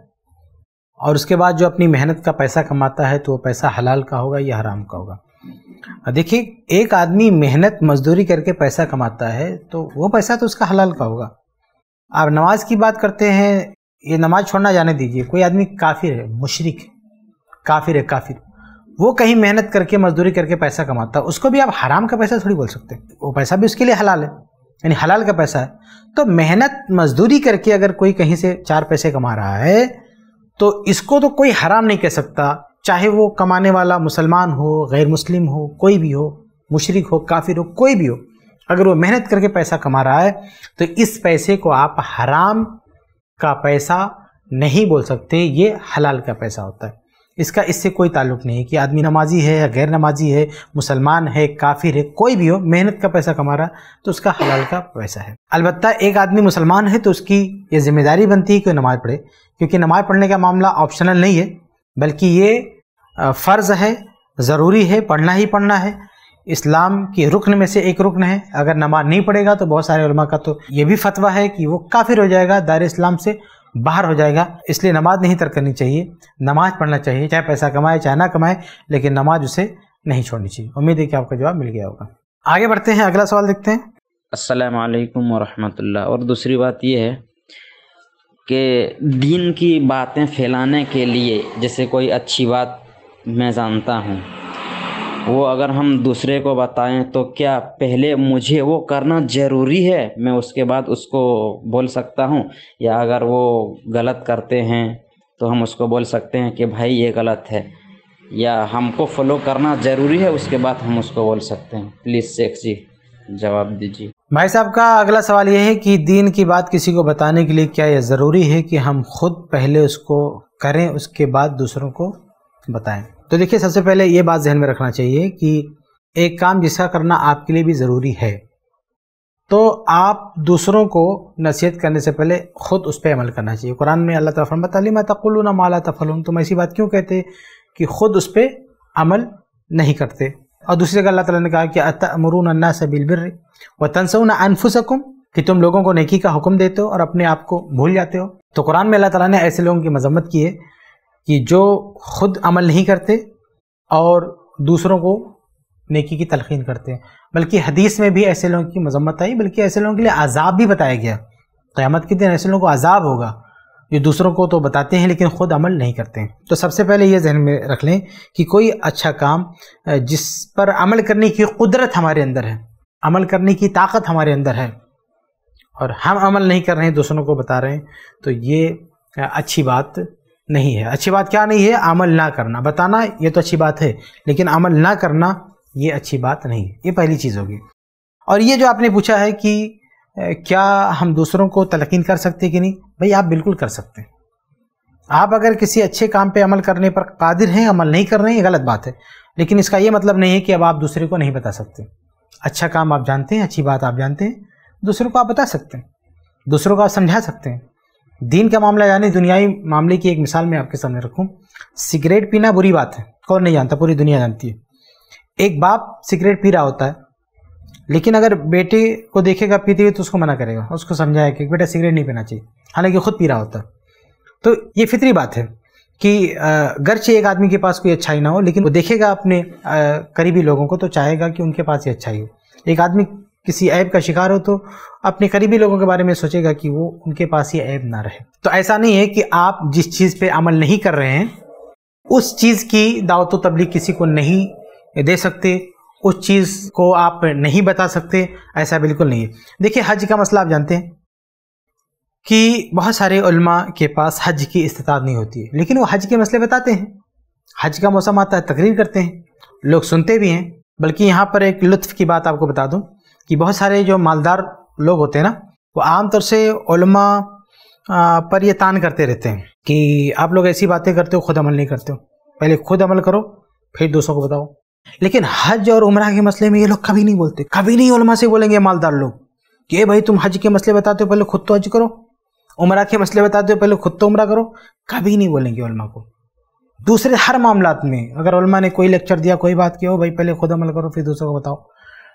और उसके बाद जो अपनी मेहनत का पैसा कमाता है तो वो पैसा हलाल का होगा या हराम का होगा देखिए एक आदमी मेहनत मजदूरी करके पैसा कमाता है तो वो पैसा तो उसका हलाल का होगा आप नमाज की बात करते हैं ये नमाज छोड़ना जाने दीजिए कोई आदमी काफिर है मुशरक काफिर है काफिर वो कहीं मेहनत करके मजदूरी करके पैसा कमाता है उसको भी आप हराम का पैसा थोड़ी बोल सकते हैं वो पैसा भी उसके लिए हलाल है यानी हलाल का पैसा है तो मेहनत मजदूरी करके अगर कोई कहीं से चार पैसे कमा रहा है तो इसको तो कोई हराम नहीं कह सकता चाहे वो कमाने वाला मुसलमान हो गैर मुस्लिम हो कोई भी हो मुशरक हो काफिर हो कोई भी हो अगर वो मेहनत करके पैसा कमा रहा है तो इस पैसे को आप हराम का पैसा नहीं बोल सकते ये हलाल का पैसा होता है इसका इससे कोई ताल्लुक नहीं है कि आदमी नमाजी है या गैर नमाजी है मुसलमान है काफिर है कोई भी हो मेहनत का पैसा कमा रहा तो उसका हलाल का पैसा है अलबत् एक आदमी मुसलमान है तो उसकी ये जिम्मेदारी बनती है कि नमाज़ पढ़े क्योंकि नमाज़ पढ़ने का मामला ऑप्शनल नहीं है बल्कि ये फ़र्ज़ है ज़रूरी है पढ़ना ही पढ़ना है इस्लाम के रुकन में से एक रुकन है अगर नमाज नहीं पढ़ेगा तो बहुत सारे का तो ये भी फतवा है कि वो काफिर हो जाएगा दार इस्लाम से बाहर हो जाएगा इसलिए नमाज नहीं तर्क करनी चाहिए नमाज पढ़ना चाहिए चाहे पैसा कमाए चाहे ना कमाए लेकिन नमाज उसे नहीं छोड़नी चाहिए उम्मीद है कि आपका जवाब मिल गया होगा आगे बढ़ते हैं अगला सवाल देखते हैं असलकम वरहमतुल्ला और दूसरी बात यह है कि दीन की बातें फैलाने के लिए जैसे कोई अच्छी बात मैं जानता हूँ वो अगर हम दूसरे को बताएं तो क्या पहले मुझे वो करना ज़रूरी है मैं उसके बाद उसको बोल सकता हूँ या अगर वो गलत करते हैं तो हम उसको बोल सकते हैं कि भाई ये गलत है या हमको फॉलो करना ज़रूरी है उसके बाद हम उसको बोल सकते हैं प्लीज़ शेख जी जवाब दीजिए भाई साहब का अगला सवाल यह है कि दीन की बात किसी को बताने के लिए क्या यह ज़रूरी है कि हम खुद पहले उसको करें उसके बाद दूसरों को बताएं तो देखिए सबसे पहले ये बात जहन में रखना चाहिए कि एक काम जिसका करना आपके लिए भी ज़रूरी है तो आप दूसरों को नसीहत करने से पहले ख़ुद उस पर अमल करना चाहिए कुरान में अल्लाह तफ़रम तलीमा तकुलना माला तफलून तुम तो ऐसी बात क्यों कहते कि ख़ुद उस पर अमल नहीं करते और दूसरी जगह अल्लाह तला ने कहा कि अतमरून अन्ना से बिलबिर व तनसऊन अनफुसकुम कि तुम लोगों को नेकी का हुक्म देते हो और अपने आप को भूल जाते हो तो कुरान में अल्लाह तला ने ऐसे लोगों की मजम्मत की है कि जो खुद अमल नहीं करते और दूसरों को नेकी की तलखीन करते हैं बल्कि हदीस में भी ऐसे लोगों की मजम्मत आई बल्कि ऐसे लोगों के लिए आज़ाब भी बताया गया क़्यामत के दिन ऐसे लोगों को आज़ाब होगा जो दूसरों को तो बताते हैं लेकिन ख़ुद अमल नहीं करते हैं तो सबसे पहले ये जहन में रख लें कि कोई अच्छा काम जिस पर अमल करने की कुदरत हमारे अंदर है अमल करने की ताकत हमारे अंदर है और हम अमल नहीं कर रहे हैं दूसरों को बता रहे हैं तो ये अच्छी बात नहीं है अच्छी बात क्या नहीं है अमल ना करना बताना ये तो अच्छी बात है लेकिन अमल ना करना ये अच्छी बात नहीं है ये पहली चीज़ होगी और ये जो आपने पूछा है कि क्या हम दूसरों को तलकिन कर सकते कि नहीं भाई आप बिल्कुल कर सकते हैं आप अगर किसी अच्छे काम पे अमल करने पर कादिर हैं अमल नहीं कर रहे हैं ये गलत बात है लेकिन इसका ये मतलब नहीं है कि अब आप दूसरे को नहीं बता सकते अच्छा काम आप जानते हैं अच्छी बात आप जानते हैं दूसरों को आप बता सकते हैं दूसरों को आप समझा सकते हैं दीन का मामला यानी दुनियाई मामले की एक मिसाल मैं आपके सामने रखूँ सिगरेट पीना बुरी बात है कौन नहीं जानता पूरी दुनिया जानती है एक बाप सिगरेट पी रहा होता है लेकिन अगर बेटे को देखेगा पीते हुए तो उसको मना करेगा उसको समझाया कि बेटा सिगरेट नहीं पीना चाहिए हालांकि खुद पी रहा होता तो ये फितरी बात है कि गरचे एक आदमी के पास कोई अच्छाई ना हो लेकिन वो देखेगा अपने करीबी लोगों को तो चाहेगा कि उनके पास ही अच्छाई हो एक आदमी किसी ऐप का शिकार हो तो अपने करीबी लोगों के बारे में सोचेगा कि वो उनके पास ये ऐप ना रहे तो ऐसा नहीं है कि आप जिस चीज़ पे अमल नहीं कर रहे हैं उस चीज़ की दावत तबलीग किसी को नहीं दे सकते उस चीज़ को आप नहीं बता सकते ऐसा बिल्कुल नहीं है देखिए हज का मसला आप जानते हैं कि बहुत सारे उलमा के पास हज की इस्तात नहीं होती है लेकिन वो हज के मसले बताते हैं हज का मौसम आता है तकरीर करते हैं लोग सुनते भी हैं बल्कि यहाँ पर एक लुत्फ़ की बात आपको बता दूँ कि बहुत सारे जो मालदार लोग होते हैं ना वो आमतौर से उलमा पर ये तान करते रहते हैं कि आप लोग ऐसी बातें करते हो खुद अमल नहीं करते हो पहले खुद अमल करो फिर दूसरों को बताओ लेकिन हज और उम्र के मसले में ये लोग कभी नहीं बोलते कभी नहीं उलमा से बोलेंगे मालदार लोग कि भाई तुम हज के मसले बताते हो पहले खुद तो हज करो उम्र के मसले बताते हो पहले खुद तो उम्र करो कभी नहीं बोलेंगे उलमा को दूसरे हर मामला में अगर उलमा ने कोई लेक्चर दिया कोई बात किया हो भाई पहले खुद अमल करो फिर दूसरों को बताओ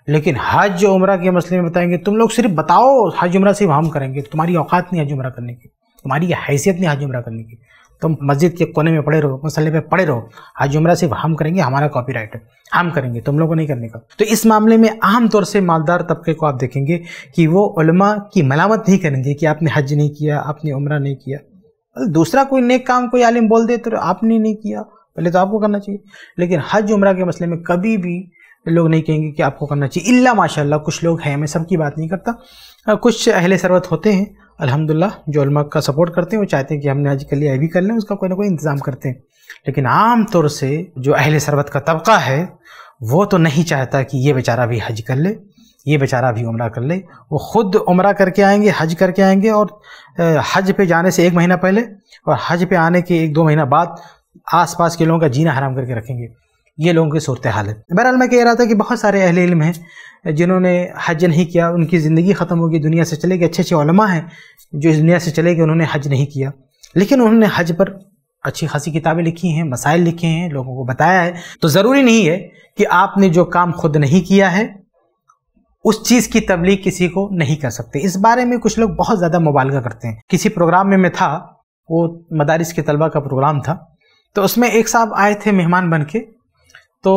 लेकिन हज उम्र के मसले में बताएंगे तुम लोग सिर्फ बताओ हज उम्र सिर्फ हम करेंगे तुम्हारी औकात नहीं हज उम्र करने की तुम्हारी हैसियत नहीं हज उम्र करने की तुम मस्जिद के कोने में पड़े रहो मसले पे पड़े रहो हज उम्र सिर्फ हम करेंगे हमारा कॉपी है हम करेंगे तुम लोगों को नहीं करने का तो इस मामले में आम तौर से मालदार तबके को आप देखेंगे कि वो उलमा की मलामत नहीं करेंगे कि आपने हज नहीं किया आपने उम्र नहीं किया दूसरा कोई नेक काम कोई आलिम बोल दे तो आपने नहीं किया पहले तो आपको करना चाहिए लेकिन हज उम्र के मसले में कभी भी लोग नहीं कहेंगे कि आपको करना चाहिए इल्ला माशाल्लाह कुछ लोग हैं मैं सबकी बात नहीं करता कुछ अहले सरवत होते हैं अल्हम्दुलिल्लाह जो अलमा का सपोर्ट करते हैं वो चाहते हैं कि हमने आज के लिए भी कर लें उसका कोई ना कोई इंतज़ाम करते हैं लेकिन आम तौर से जो अहल सरबत का तबका है वो तो नहीं चाहता कि ये बेचारा भी हज कर ले ये बेचारा भी उम्र कर ले वो ख़ुद उम्र करके आएंगे हज करके आएंगे और हज पे जाने से एक महीना पहले और हज पे आने के एक दो महीना बाद आसपास के लोगों का जीना हराम करके रखेंगे ये लोगों की सूरत हाल है बहरहाल मैं कह रहा था कि बहुत सारे अहल इल्म हैं जिन्होंने हज नहीं किया उनकी ज़िंदगी ख़त्म होगी दुनिया से चले गए अच्छे अच्छे ओलमा हैं जो इस दुनिया से चले गए उन्होंने हज नहीं किया लेकिन उन्होंने हज पर अच्छी खासी किताबें लिखी हैं मसाइल लिखे हैं लोगों को बताया है तो ज़रूरी नहीं है कि आपने जो काम खुद नहीं किया है उस चीज़ की तबलीग किसी को नहीं कर सकते इस बारे में कुछ लोग बहुत ज़्यादा मुबालगा करते हैं किसी प्रोग्राम में मैं था वो मदारस के तलबा का प्रोग्राम था तो उसमें एक साहब आए थे मेहमान बन के तो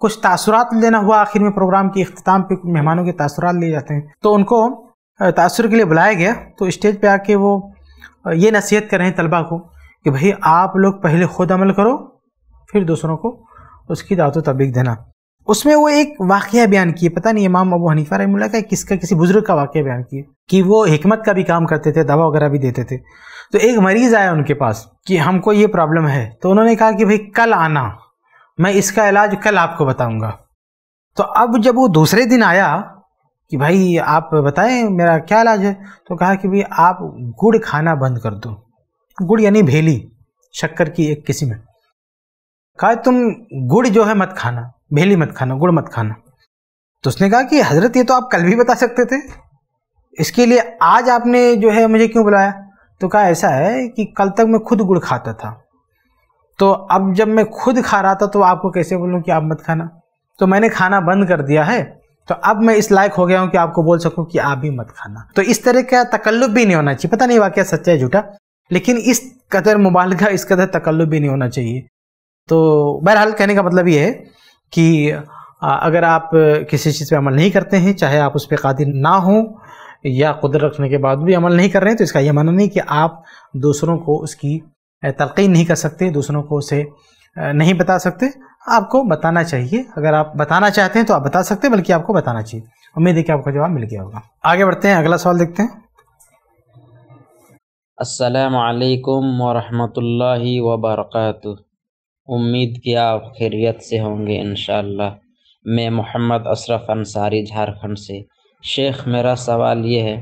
कुछ तासुरात लेना हुआ आखिर में प्रोग्राम के अख्ताम पे मेहमानों के तासुरात लिए जाते हैं तो उनको तासर के लिए बुलाया गया तो स्टेज पे आके वो ये नसीहत कर रहे हैं तलबा को कि भाई आप लोग पहले खुद अमल करो फिर दूसरों को उसकी दावत तबीक देना उसमें वो एक वाक़ बयान किए पता नहीं इमाम अबू हनीफा रहमुल्ला का किसका किसी बुज़ुर्ग का वाक़ बयान किए कि वो हमत का भी काम करते थे दवा वगैरह भी देते थे तो एक मरीज़ आया उनके पास कि हमको ये प्रॉब्लम है तो उन्होंने कहा कि भाई कल आना मैं इसका इलाज कल आपको बताऊंगा तो अब जब वो दूसरे दिन आया कि भाई आप बताएं मेरा क्या इलाज है तो कहा कि भाई आप गुड़ खाना बंद कर दो गुड़ यानी भेली शक्कर की एक किस्म है कहा तुम गुड़ जो है मत खाना भेली मत खाना गुड़ मत खाना तो उसने कहा कि हजरत ये तो आप कल भी बता सकते थे इसके लिए आज आपने जो है मुझे क्यों बुलाया तो कहा ऐसा है कि कल तक मैं खुद गुड़ खाता था तो अब जब मैं खुद खा रहा था तो आपको कैसे बोलूँ कि आप मत खाना तो मैंने खाना बंद कर दिया है तो अब मैं इस लायक हो गया हूँ कि आपको बोल सकूँ कि आप भी मत खाना तो इस तरह का तकल्लुब भी नहीं होना चाहिए पता नहीं वाक्य सच्चा है झूठा लेकिन इस कदर का इस कदर तकल्लुब भी नहीं होना चाहिए तो बहरहाल कहने का मतलब ये है कि अगर आप किसी चीज़ पर अमल नहीं करते हैं चाहे आप उस पर कादिर ना हों या कुदरत रखने के बाद भी अमल नहीं कर रहे हैं तो इसका यह मानना नहीं कि आप दूसरों को उसकी तलकिन नहीं कर सकते दूसरों को उसे नहीं बता सकते आपको बताना चाहिए अगर आप बताना चाहते हैं तो आप बता सकते हैं बल्कि आपको बताना चाहिए उम्मीद है कि आपको जवाब मिल गया होगा आगे बढ़ते हैं अगला सवाल देखते हैं असलकम वरहमतुल्लाहि वबरकत उम्मीद कि आप खैरियत से होंगे इन मैं मोहम्मद अशरफ अंसारी झारखंड से शेख मेरा सवाल ये है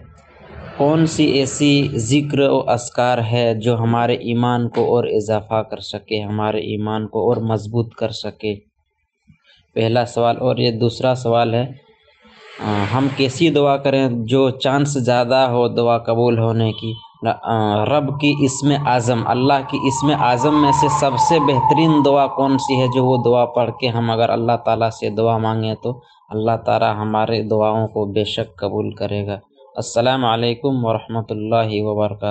कौन सी ऐसी ज़िक्र व असकार है जो हमारे ईमान को और इजाफ़ा कर सके हमारे ईमान को और मज़बूत कर सके पहला सवाल और ये दूसरा सवाल है आ, हम कैसी दुआ करें जो चांस ज़्यादा हो दुआ कबूल होने की रब की इसमें आज़म अल्लाह की इसमें आज़म में से सबसे बेहतरीन दुआ कौन सी है जो वो दुआ पढ़ के हम अगर अल्लाह ताला से दुआ मांगें तो अल्लाह ताला हमारे दुआओं को बेशक कबूल करेगा असलकम वरहमल वबरक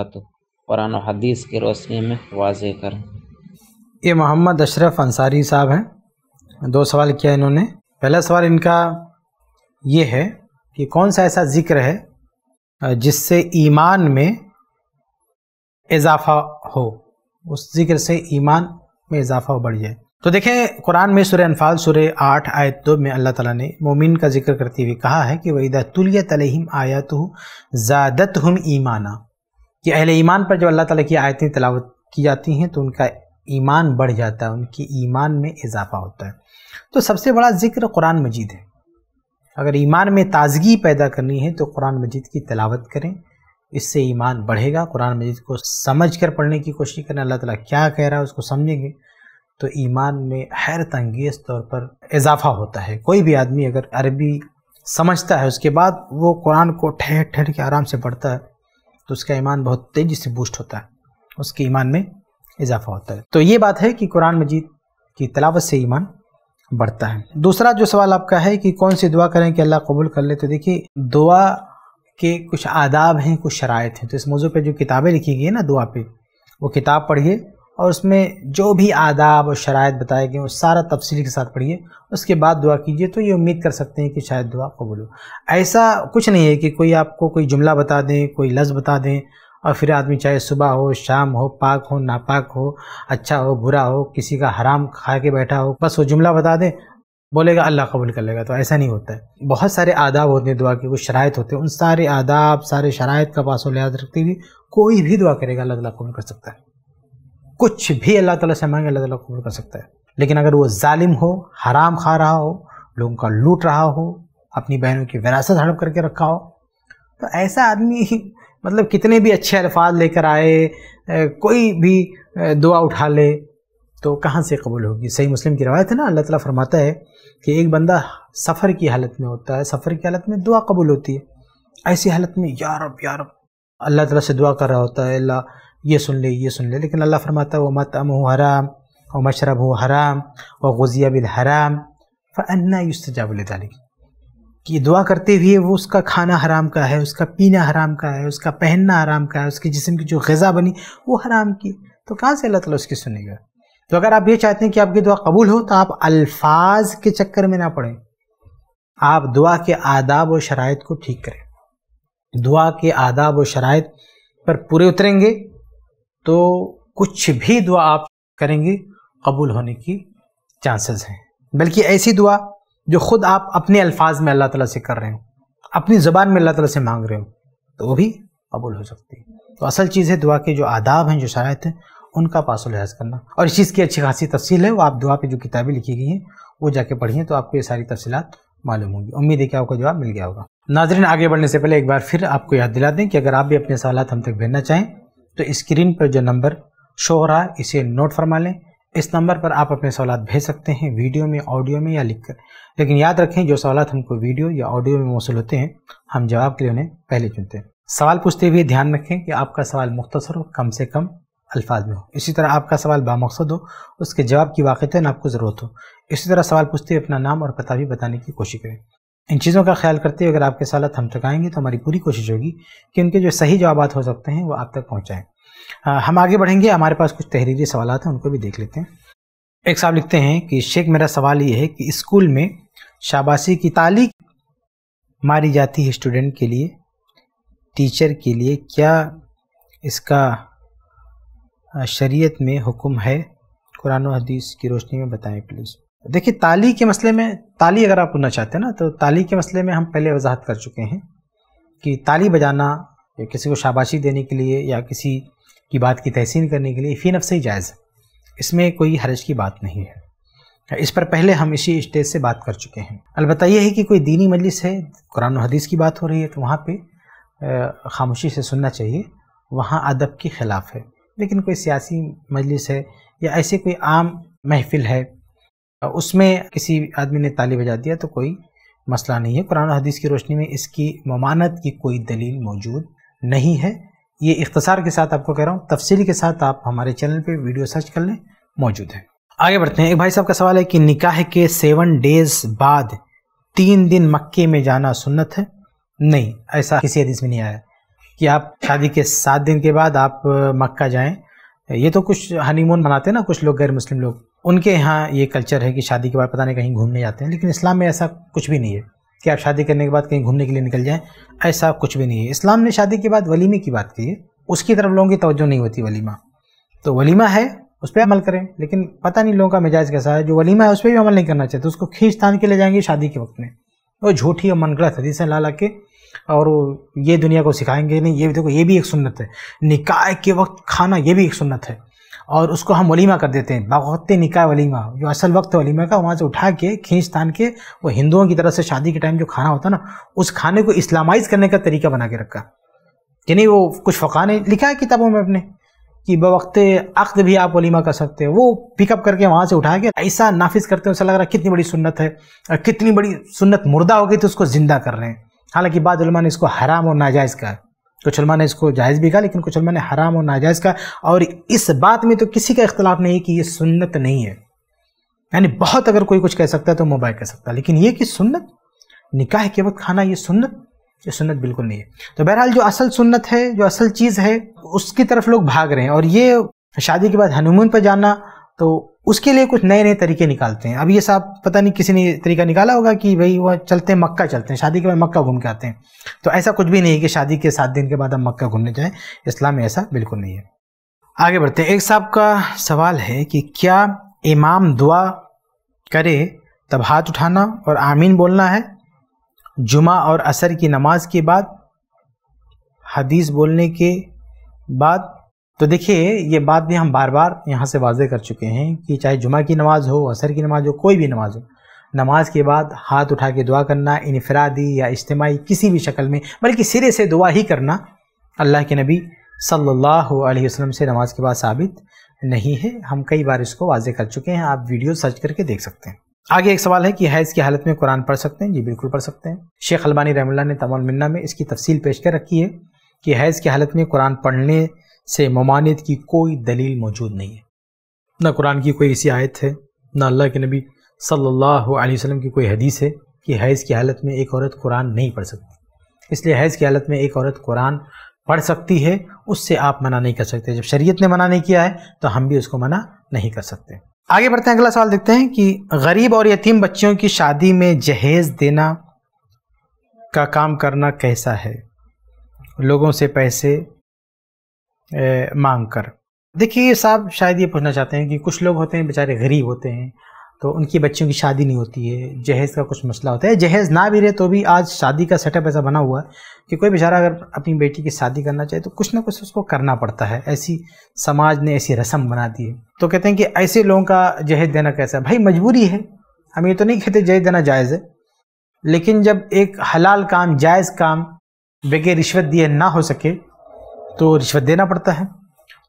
कुरान हदीस की रोशनी में वाज करें ये मोहम्मद अशरफ अंसारी साहब हैं दो सवाल किया इन्होंने पहला सवाल इनका ये है कि कौन सा ऐसा ज़िक्र है जिससे ईमान में इजाफा हो उस ज़िक्र से ईमान में इजाफा बढ़ जाए तो देखें कुरान में सुर अनफाल सुर आठ आयत दो में अल्लाह ताला ने मोमिन का जिक्र करते हुए कहा है कि वहीदा तुल्य तलहिम आयात ज्यादत हम ईमाना कि अहल ईमान पर जब अल्लाह ताला की आयतें तलावत की जाती हैं तो उनका ईमान बढ़ जाता है उनकी ईमान में इजाफा होता है तो सबसे बड़ा जिक्र कुरान मजीद है अगर ईमान में ताजगी पैदा करनी है तो कुरान मजीद की तलावत करें इससे ईमान बढ़ेगा कुरान मजीद को समझ कर पढ़ने की कोशिश करें अल्लाह ताला क्या कह रहा है उसको समझेंगे तो ईमान में हैरत अंगेज तौर पर इजाफा होता है कोई भी आदमी अगर अरबी समझता है उसके बाद वो कुरान को ठहर ठहर के आराम से पढ़ता है तो उसका ईमान बहुत तेज़ी से बूस्ट होता है उसके ईमान में इजाफा होता है तो ये बात है कि कुरान मजीद की तलावत से ईमान बढ़ता है दूसरा जो सवाल आपका है कि कौन सी दुआ करें कि अल्लाह कबूल कर ले तो देखिए दुआ के कुछ आदाब हैं कुछ शराइ हैं तो इस मौजू पर जो किताबें लिखी गई है ना दुआ पे वो किताब पढ़िए और उसमें जो भी आदाब और शरात बताए गए वो सारा तफसीली के साथ पढ़िए उसके बाद दुआ कीजिए तो ये उम्मीद कर सकते हैं कि शायद दुआ कबूल हो ऐसा कुछ नहीं है कि कोई आपको कोई जुमला बता दें कोई लफ्ज़ बता दें और फिर आदमी चाहे सुबह हो शाम हो पाक हो नापाक हो अच्छा हो बुरा हो किसी का हराम खा के बैठा हो बस वो जुमला बता दें बोलेगा अल्लाह कबूल कर लेगा तो ऐसा नहीं होता है बहुत सारे आदाब होते हैं दुआ के कुछ शरात होते हैं उन सारे आदाब सारे शराय का पास लिहाज रखते हुए कोई भी दुआ करेगा अल्लाह कबूल कर सकता है कुछ भी अल्लाह ताला से मांगे अल्लाह ताला कबूल कर सकता है लेकिन अगर वो जालिम हो हराम खा रहा हो लोगों का लूट रहा हो अपनी बहनों की विरासत हड़प करके रखा हो तो ऐसा आदमी मतलब कितने भी अच्छे अल्फाज लेकर आए कोई भी दुआ उठा ले तो कहाँ से कबूल होगी सही मुस्लिम की रवायत है ना अल्लाह ताला फरमाता है कि एक बंदा सफ़र की हालत में होता है सफ़र की हालत में दुआ कबूल होती है ऐसी हालत में यारब यारब अल्लाह ताला से दुआ कर रहा होता है अल्लाह ये सुन ले ये सुन ले लेकिन अल्लाह फरमाता है मत अम हराम व मशरब हो हराम व गुजिया बिल हराम फ़न्ना युस्तजाबली कि दुआ करते हुए वो उसका खाना हराम का है उसका पीना हराम का है उसका पहनना हराम का है उसके जिसम की जो गज़ा बनी वो हराम की तो कहाँ से अल्लाह ताला उसकी सुनेगा तो अगर आप ये चाहते हैं कि आपकी दुआ कबूल हो तो आप अल्फाज के चक्कर में ना पड़ें आप दुआ के आदाब और शराइ को ठीक करें दुआ के आदाब और शराइ पर पूरे उतरेंगे तो कुछ भी दुआ आप करेंगे कबूल होने की चांसेस हैं बल्कि ऐसी दुआ जो खुद आप अपने अल्फाज में अल्लाह ताला से कर रहे हो अपनी ज़बान में अल्लाह ताला से मांग रहे हो तो वो भी कबूल हो सकती है तो असल चीज़ है दुआ के जो आदाब हैं जो शरात हैं उनका पास लिहाज करना और इस चीज़ की अच्छी खासी तफसील है वो आप दुआ पे जो किताबें लिखी गई हैं वो जाके पढ़िए तो आपको ये सारी तफसीत मालूम होंगी उम्मीद है कि आपको जवाब मिल गया होगा नाजरन आगे बढ़ने से पहले एक बार फिर आपको याद दिला दें कि अगर आप भी अपने सवाल हम तक भेजना चाहें तो स्क्रीन पर जो नंबर शो हो रहा है इसे नोट फरमा लें इस नंबर पर आप अपने सवाल भेज सकते हैं वीडियो में ऑडियो में या लिख कर लेकिन याद रखें जो सवाल हमको वीडियो या ऑडियो में मौसू होते हैं हम जवाब के लिए उन्हें पहले चुनते हैं सवाल पूछते हुए ध्यान रखें कि आपका सवाल मुख्तसर हो कम से कम अल्फाज में हो इसी तरह आपका सवाल बामकसद हो उसके जवाब की वाक़ता आपको ज़रूरत हो इसी तरह सवाल पूछते हुए अपना नाम और पता भी बताने की कोशिश करें इन चीज़ों का ख्याल करते हुए अगर आपके सवाल हम तक आएंगे तो हमारी पूरी कोशिश होगी कि उनके जो सही जवाब हो सकते हैं वो आप तक पहुँचाएँ हम आगे बढ़ेंगे हमारे पास कुछ तहरीरी सवाल हैं उनको भी देख लेते हैं एक साहब लिखते हैं कि शेख मेरा सवाल ये है कि स्कूल में शाबाशी की ताली मारी जाती है स्टूडेंट के लिए टीचर के लिए क्या इसका शरीयत में हुक्म है कुरान हदीस की रोशनी में बताएं प्लीज़ देखिए ताली के मसले में ताली अगर आप पूछना चाहते हैं ना तो ताली के मसले में हम पहले वजाहत कर चुके हैं कि ताली बजाना या किसी को शाबाशी देने के लिए या किसी की बात की तहसीन करने के लिए फ़ी नफ से जायज़ है इसमें कोई हरज की बात नहीं है इस पर पहले हम इसी स्टेज से बात कर चुके हैं अलबत्त यह है कि कोई दीनी मजलिस है कुरान हदीस की बात हो रही है तो वहाँ पर खामोशी से सुनना चाहिए वहाँ अदब के ख़िलाफ़ है लेकिन कोई सियासी मजलिस है या ऐसे कोई आम महफिल है उसमें किसी आदमी ने ताली बजा दिया तो कोई मसला नहीं है कुरान हदीस की रोशनी में इसकी ममानत की कोई दलील मौजूद नहीं है ये इख्तसार के साथ आपको कह रहा हूँ तफसील के साथ आप हमारे चैनल पे वीडियो सर्च कर लें मौजूद है आगे बढ़ते हैं एक भाई साहब का सवाल है कि निकाह के सेवन डेज बाद तीन दिन मक्के में जाना सुन्नत है नहीं ऐसा किसी हदीस में नहीं आया कि आप शादी के सात दिन के बाद आप मक्का जाएं ये तो कुछ हनीमून मनाते हैं ना कुछ लोग गैर मुस्लिम लोग उनके यहाँ ये कल्चर है कि शादी के बाद पता नहीं कहीं घूमने जाते हैं लेकिन इस्लाम में ऐसा कुछ भी नहीं है कि आप शादी करने के बाद कहीं घूमने के लिए निकल जाएं ऐसा कुछ भी नहीं है इस्लाम ने शादी के बाद वलीमे की बात की है उसकी तरफ लोगों की तोज्जो नहीं होती वलीमा तो वलीमा है उस पर अमल करें लेकिन पता नहीं लोगों का मिजाज कैसा है जो वलीमा है उस पर भी अमल नहीं करना चाहते तो उसको खींच तान के ले जाएंगे शादी के वक्त में वो झूठी और मनगढ़ हदीस ला ला के और ये दुनिया को सिखाएंगे नहीं ये देखो ये भी एक सुन्नत है निकाय के वक्त खाना ये भी एक सुन्नत है और उसको हम वलीमा कर देते हैं बागत निकाह वलीमा जो असल वक्त है वलीमा का वहाँ से उठा के खींच तान के वो हिंदुओं की तरफ से शादी के टाइम जो खाना होता ना उस खाने को इस्लामाइज करने का तरीका बना के रखा कि नहीं वो कुछ फ़का ने लिखा है किताबों में अपने कि बवक्त अख्त भी आप वलीमा कर सकते हो वो पिकअप करके वहाँ से उठा के ऐसा नाफिज करते हैं उसे लग रहा है कितनी बड़ी सुन्नत है और कितनी बड़ी सुन्नत मुर्दा हो गई तो उसको ज़िंदा कर रहे हैं हालांकि बाद ने इसको हराम और नाजायज़ कहा कुछलमा ने इसको जायज़ भी कहा लेकिन कुछ ने हराम और नाजायज़ कहा और इस बात में तो किसी का इख्तलाफ नहीं कि ये सुन्नत नहीं है यानी बहुत अगर कोई कुछ कह सकता है तो मोबाइल कह सकता है लेकिन ये कि सुन्नत निकाह के वक्त खाना ये सुन्नत ये सुन्नत बिल्कुल नहीं है तो बहरहाल जो असल सुन्नत है जो असल चीज़ है उसकी तरफ लोग भाग रहे हैं और ये शादी के बाद हनीमून पर जाना तो उसके लिए कुछ नए नए तरीके निकालते हैं अब ये साहब पता नहीं किसी ने तरीका निकाला होगा कि भाई वह चलते हैं मक्का चलते हैं शादी के बाद मक्का घूम के आते हैं तो ऐसा कुछ भी नहीं है कि शादी के सात दिन के बाद हम मक्का घूमने जाएं इस्लाम में ऐसा बिल्कुल नहीं है आगे बढ़ते हैं एक साहब का सवाल है कि क्या इमाम दुआ करे तब हाथ उठाना और आमीन बोलना है जुमा और असर की नमाज के बाद हदीस बोलने के बाद तो देखिए ये बात भी हम बार बार यहाँ से वाजे कर चुके हैं कि चाहे जुमा की नमाज़ हो असर की नमाज़ हो कोई भी नमाज़ हो नमाज के बाद हाथ उठा के दुआ करना इनफरादी या इज्तमाही किसी भी शक्ल में बल्कि सिरे से दुआ ही करना अल्लाह के नबी सल्लल्लाहु अलैहि वसल्लम से नमाज के बाद साबित नहीं है हम कई बार इसको वाजे कर चुके हैं आप वीडियो सर्च करके देख सकते हैं आगे एक सवाल है कि हैज़ की हालत में कुरान पढ़ सकते हैं जी बिल्कुल पढ़ सकते हैं शेख अलबानी रहमल्ला ने तमाम मिन्ना में इसकी तफसील पेश कर रखी है कि हैज़ की हालत में कुरान पढ़ने से ममानियत की कोई दलील मौजूद नहीं है न कुरान की कोई ऐसी आयत है ना अल्लाह के नबी सल्लल्लाहु अलैहि वसल्लम की कोई हदीस है कि हैज़ की हालत में एक औरत कुरान नहीं पढ़ सकती इसलिए हैज़ की हालत में एक औरत कुरान पढ़ सकती है उससे आप मना नहीं कर सकते जब शरीयत ने मना नहीं किया है तो हम भी उसको मना नहीं कर सकते आगे बढ़ते हैं अगला सवाल देखते हैं कि गरीब और यतीम बच्चियों की शादी में जहेज़ देना का काम करना कैसा है लोगों से पैसे मांग कर देखिए साहब शायद ये पूछना चाहते हैं कि कुछ लोग होते हैं बेचारे गरीब होते हैं तो उनकी बच्चियों की शादी नहीं होती है जहेज़ का कुछ मसला होता है जहेज़ ना भी रहे तो भी आज शादी का सेटअप ऐसा बना हुआ है कि कोई बेचारा अगर अपनी बेटी की शादी करना चाहे तो कुछ ना कुछ उसको करना पड़ता है ऐसी समाज ने ऐसी रस्म बना दी है तो कहते हैं कि ऐसे लोगों का जहेज देना कैसा है भाई मजबूरी है हम ये तो नहीं कहते जहेज देना जायज़ है लेकिन जब एक हलाल काम जायज़ काम बगैर रिश्वत दिए ना हो सके तो रिश्वत देना पड़ता है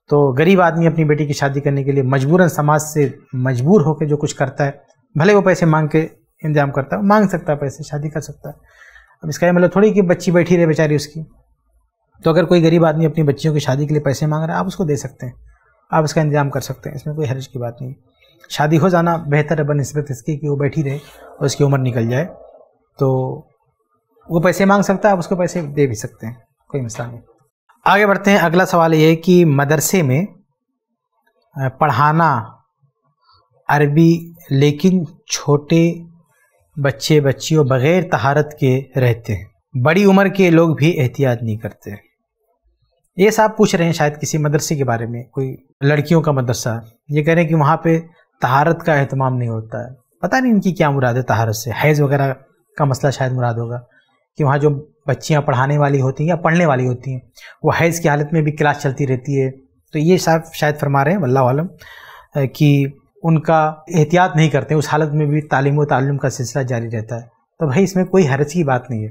तो गरीब आदमी अपनी बेटी की शादी करने के लिए मजबूरन समाज से मजबूर होकर जो कुछ करता है भले वो पैसे मांग के इंतजाम करता है मांग सकता है पैसे शादी कर सकता है अब इसका मतलब थोड़ी कि बच्ची बैठी रहे बेचारी उसकी तो अगर कोई गरीब आदमी अपनी बच्चियों की शादी के लिए पैसे मांग रहा है आप उसको दे सकते हैं आप इसका इंतजाम कर सकते हैं इसमें कोई हर्ज की बात नहीं शादी हो जाना बेहतर है बनस्बत इसकी कि वो बैठी रहे और उसकी उम्र निकल जाए तो वो पैसे मांग सकता है आप उसको पैसे दे भी सकते हैं कोई मसला नहीं आगे बढ़ते हैं अगला सवाल ये कि मदरसे में पढ़ाना अरबी लेकिन छोटे बच्चे बच्चियों बग़ैर तहारत के रहते हैं बड़ी उम्र के लोग भी एहतियात नहीं करते ये साहब पूछ रहे हैं शायद किसी मदरसे के बारे में कोई लड़कियों का मदरसा ये कह रहे हैं कि वहाँ पे तहारत का अहतमाम नहीं होता है पता नहीं इनकी क्या मुराद है तहारत से हैज़ वगैरह का मसला शायद मुराद होगा कि वहाँ जो बच्चियाँ पढ़ाने वाली होती हैं या पढ़ने वाली होती हैं वो हैज़ की हालत में भी क्लास चलती रहती है तो ये साहब शायद फरमा रहे हैं वल्ला आलम कि उनका एहतियात नहीं करते उस हालत में भी तालीम व का सिलसिला जारी रहता है तो भाई इसमें कोई हरज की बात नहीं है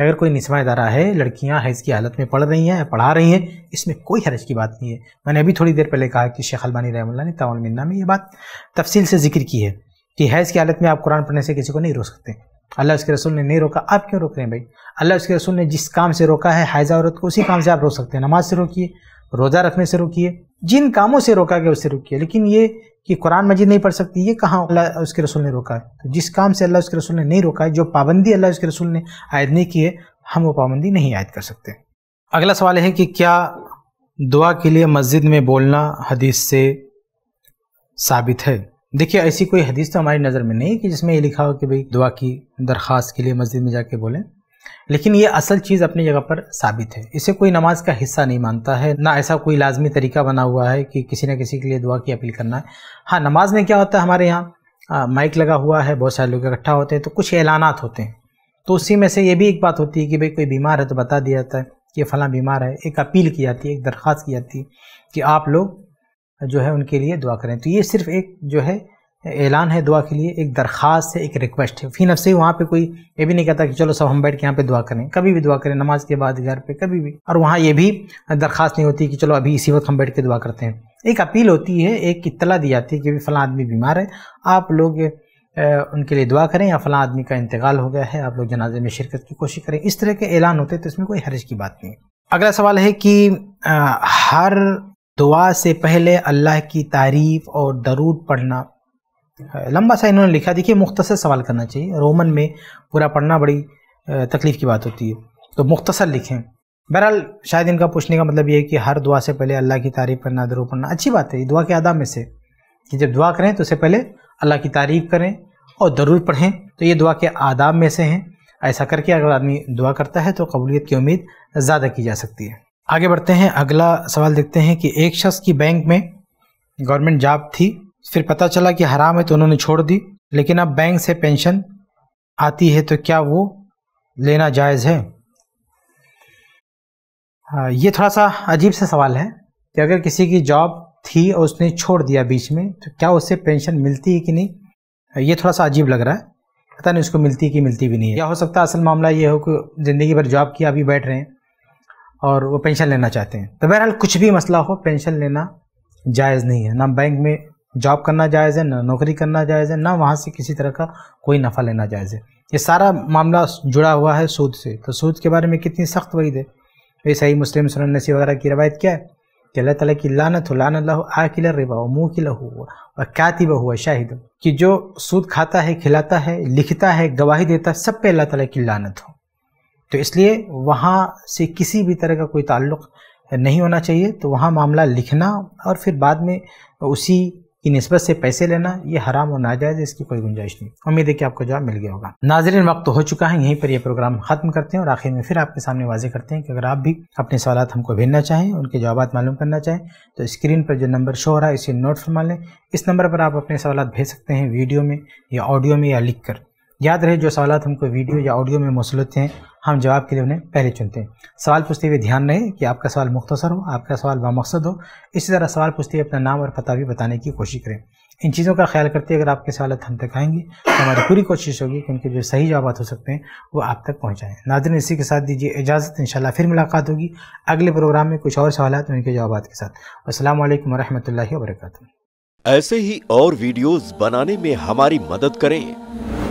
अगर कोई निसवा इदारा है लड़कियां हैज़ की हालत में पढ़ रही हैं पढ़ा रही हैं इसमें कोई हरज की बात नहीं है मैंने अभी थोड़ी देर पहले कहा कि शेख अलबानी रहमल ने ताउल में ये बात तफसील से जिक्र की है कि हैज़ की हालत में आप कुरान पढ़ने से किसी को नहीं रोक सकते अल्लाह उसके रसूल ने नहीं रोका आप क्यों रोक रहे हैं भाई अल्लाह उसके रसूल ने जिस काम से रोका है हैज़ा औरत को उसी काम से आप रोक सकते हैं नमाज से रोकिए रोज़ा रखने से रोकिए जिन कामों से रोका गया उससे रोकिए लेकिन ये कि कुरान मजीद नहीं पढ़ सकती ये कहाँ अल्लाह उसके रसूल ने रोका है तो जिस काम से अल्लाह उसके रसूल ने नहीं रोका है जो पाबंदी अल्लाह उसके रसूल ने आयद नहीं की है हम वो पाबंदी नहीं आयद कर सकते अगला सवाल है कि क्या दुआ के लिए मस्जिद में बोलना हदीस से साबित है देखिए ऐसी कोई हदीस तो हमारी नज़र में नहीं कि जिसमें ये लिखा हो कि भाई दुआ की दरख्वास्त के लिए मस्जिद में जाके बोलें लेकिन ये असल चीज़ अपनी जगह पर साबित है इसे कोई नमाज का हिस्सा नहीं मानता है ना ऐसा कोई लाजमी तरीका बना हुआ है कि किसी न किसी के लिए दुआ की अपील करना है हाँ नमाज में क्या होता है हमारे यहाँ माइक लगा हुआ है बहुत सारे लोग इकट्ठा होते हैं तो कुछ ऐलानात होते हैं तो उसी में से ये भी एक बात होती है कि भाई कोई बीमार है तो बता दिया जाता है कि फ़लाँ बीमार है एक अपील की जाती है एक दरख्वास्त की जाती है कि आप लोग जो है उनके लिए दुआ करें तो ये सिर्फ एक जो है ऐलान है दुआ के लिए एक दरख्वास्त है एक रिक्वेस्ट है फिर नफसे वहाँ पे कोई ये भी नहीं कहता कि चलो सब हम बैठ के यहाँ पे दुआ करें कभी भी दुआ करें नमाज के बाद घर पे कभी भी और वहाँ ये भी दरख्वास्त नहीं होती कि चलो अभी इसी वक्त हम बैठ के दुआ करते हैं एक अपील होती है एक इतला दी जाती है कि फला आदमी बीमार है आप लोग उनके लिए दुआ करें या फला आदमी का इंतकाल हो गया है आप लोग जनाजे में शिरकत की कोशिश करें इस तरह के ऐलान होते हैं तो इसमें कोई हरज की बात नहीं अगला सवाल है कि हर दुआ से पहले अल्लाह की तारीफ़ और दरूद पढ़ना लंबा सा इन्होंने लिखा देखिए मुख्तसर सवाल करना चाहिए रोमन में पूरा पढ़ना बड़ी तकलीफ़ की बात होती है तो मुख्तसर लिखें बहरहाल शायद इनका पूछने का मतलब ये है कि हर दुआ से पहले अल्लाह की तारीफ़ करना दरूद पढ़ना अच्छी बात है दुआ के आदा में से कि जब दुआ करें तो उससे पहले अल्लाह की तारीफ़ करें और दरूद पढ़ें तो ये दुआ के आदाब में से हैं ऐसा करके अगर आदमी दुआ करता है तो कबूलियत की उम्मीद ज़्यादा की जा सकती है आगे बढ़ते हैं अगला सवाल देखते हैं कि एक शख्स की बैंक में गवर्नमेंट जॉब थी फिर पता चला कि हराम है तो उन्होंने छोड़ दी लेकिन अब बैंक से पेंशन आती है तो क्या वो लेना जायज़ है ये थोड़ा सा अजीब सा सवाल है कि अगर किसी की जॉब थी और उसने छोड़ दिया बीच में तो क्या उससे पेंशन मिलती है कि नहीं ये थोड़ा सा अजीब लग रहा है पता नहीं उसको मिलती कि मिलती भी नहीं है या हो सकता है असल मामला ये हो कि ज़िंदगी भर जॉब किया अभी बैठ रहे हैं और वो पेंशन लेना चाहते हैं तो बहरहाल कुछ भी मसला हो पेंशन लेना जायज़ नहीं है ना बैंक में जॉब करना जायज़ है ना नौकरी करना जायज़ है ना वहाँ से किसी तरह का कोई नफ़ा लेना जायज़ है ये सारा मामला जुड़ा हुआ है सूद से तो सूद के बारे में कितनी सख्त वही है तो ये सही मुस्लिम सुन नसी वगैरह की रवायत क्या है कि अल्लाह तला की लानत हो लान अल्लाह आ किला रिबा हो मुँह किला हुआ और क्यातिब हुआ शाहिद कि जो सूद खाता है खिलाता है लिखता है गवाही देता है सब पे अल्लाह तला की लानत हो तो इसलिए वहाँ से किसी भी तरह का कोई ताल्लुक़ नहीं होना चाहिए तो वहाँ मामला लिखना और फिर बाद में उसी की नस्बत से पैसे लेना ये हराम और नाजायज़ इसकी कोई गुंजाइश नहीं उम्मीद है कि आपको जवाब मिल गया होगा नाजरन वक्त हो चुका है यहीं पर यह प्रोग्राम ख़त्म करते हैं और आखिर में फिर आपके सामने वाजे करते हैं कि अगर आप भी अपने सवाल हमको भेजना चाहें उनके जवाब मालूम करना चाहें तो स्क्रीन पर जो नंबर शो हो रहा है इसे नोट फरमा लें इस नंबर पर आप अपने सवाल भेज सकते हैं वीडियो में या ऑडियो में या लिख कर याद रहे जो सवाल हमको वीडियो या ऑडियो में मौसलत हैं हम जवाब के लिए उन्हें पहले चुनते हैं सवाल पूछते हुए ध्यान रहे कि आपका सवाल मुख्तसर हो आपका सवाल बामकसद हो इसी तरह सवाल पूछते हुए अपना नाम और पता भी बताने की कोशिश करें इन चीज़ों का ख्याल करते अगर आपके सवाल हम तक आएंगे तो हमारी पूरी कोशिश होगी कि उनके जो सही जवाब हो सकते हैं वो आप तक पहुँचाएँ नाजरन इसी के साथ दीजिए इजाज़त इन फिर मुलाकात होगी अगले प्रोग्राम में कुछ और सवाल और उनके जवाब के साथ असल वरहमल वर्क ऐसे ही और वीडियोज़ बनाने में हमारी मदद करें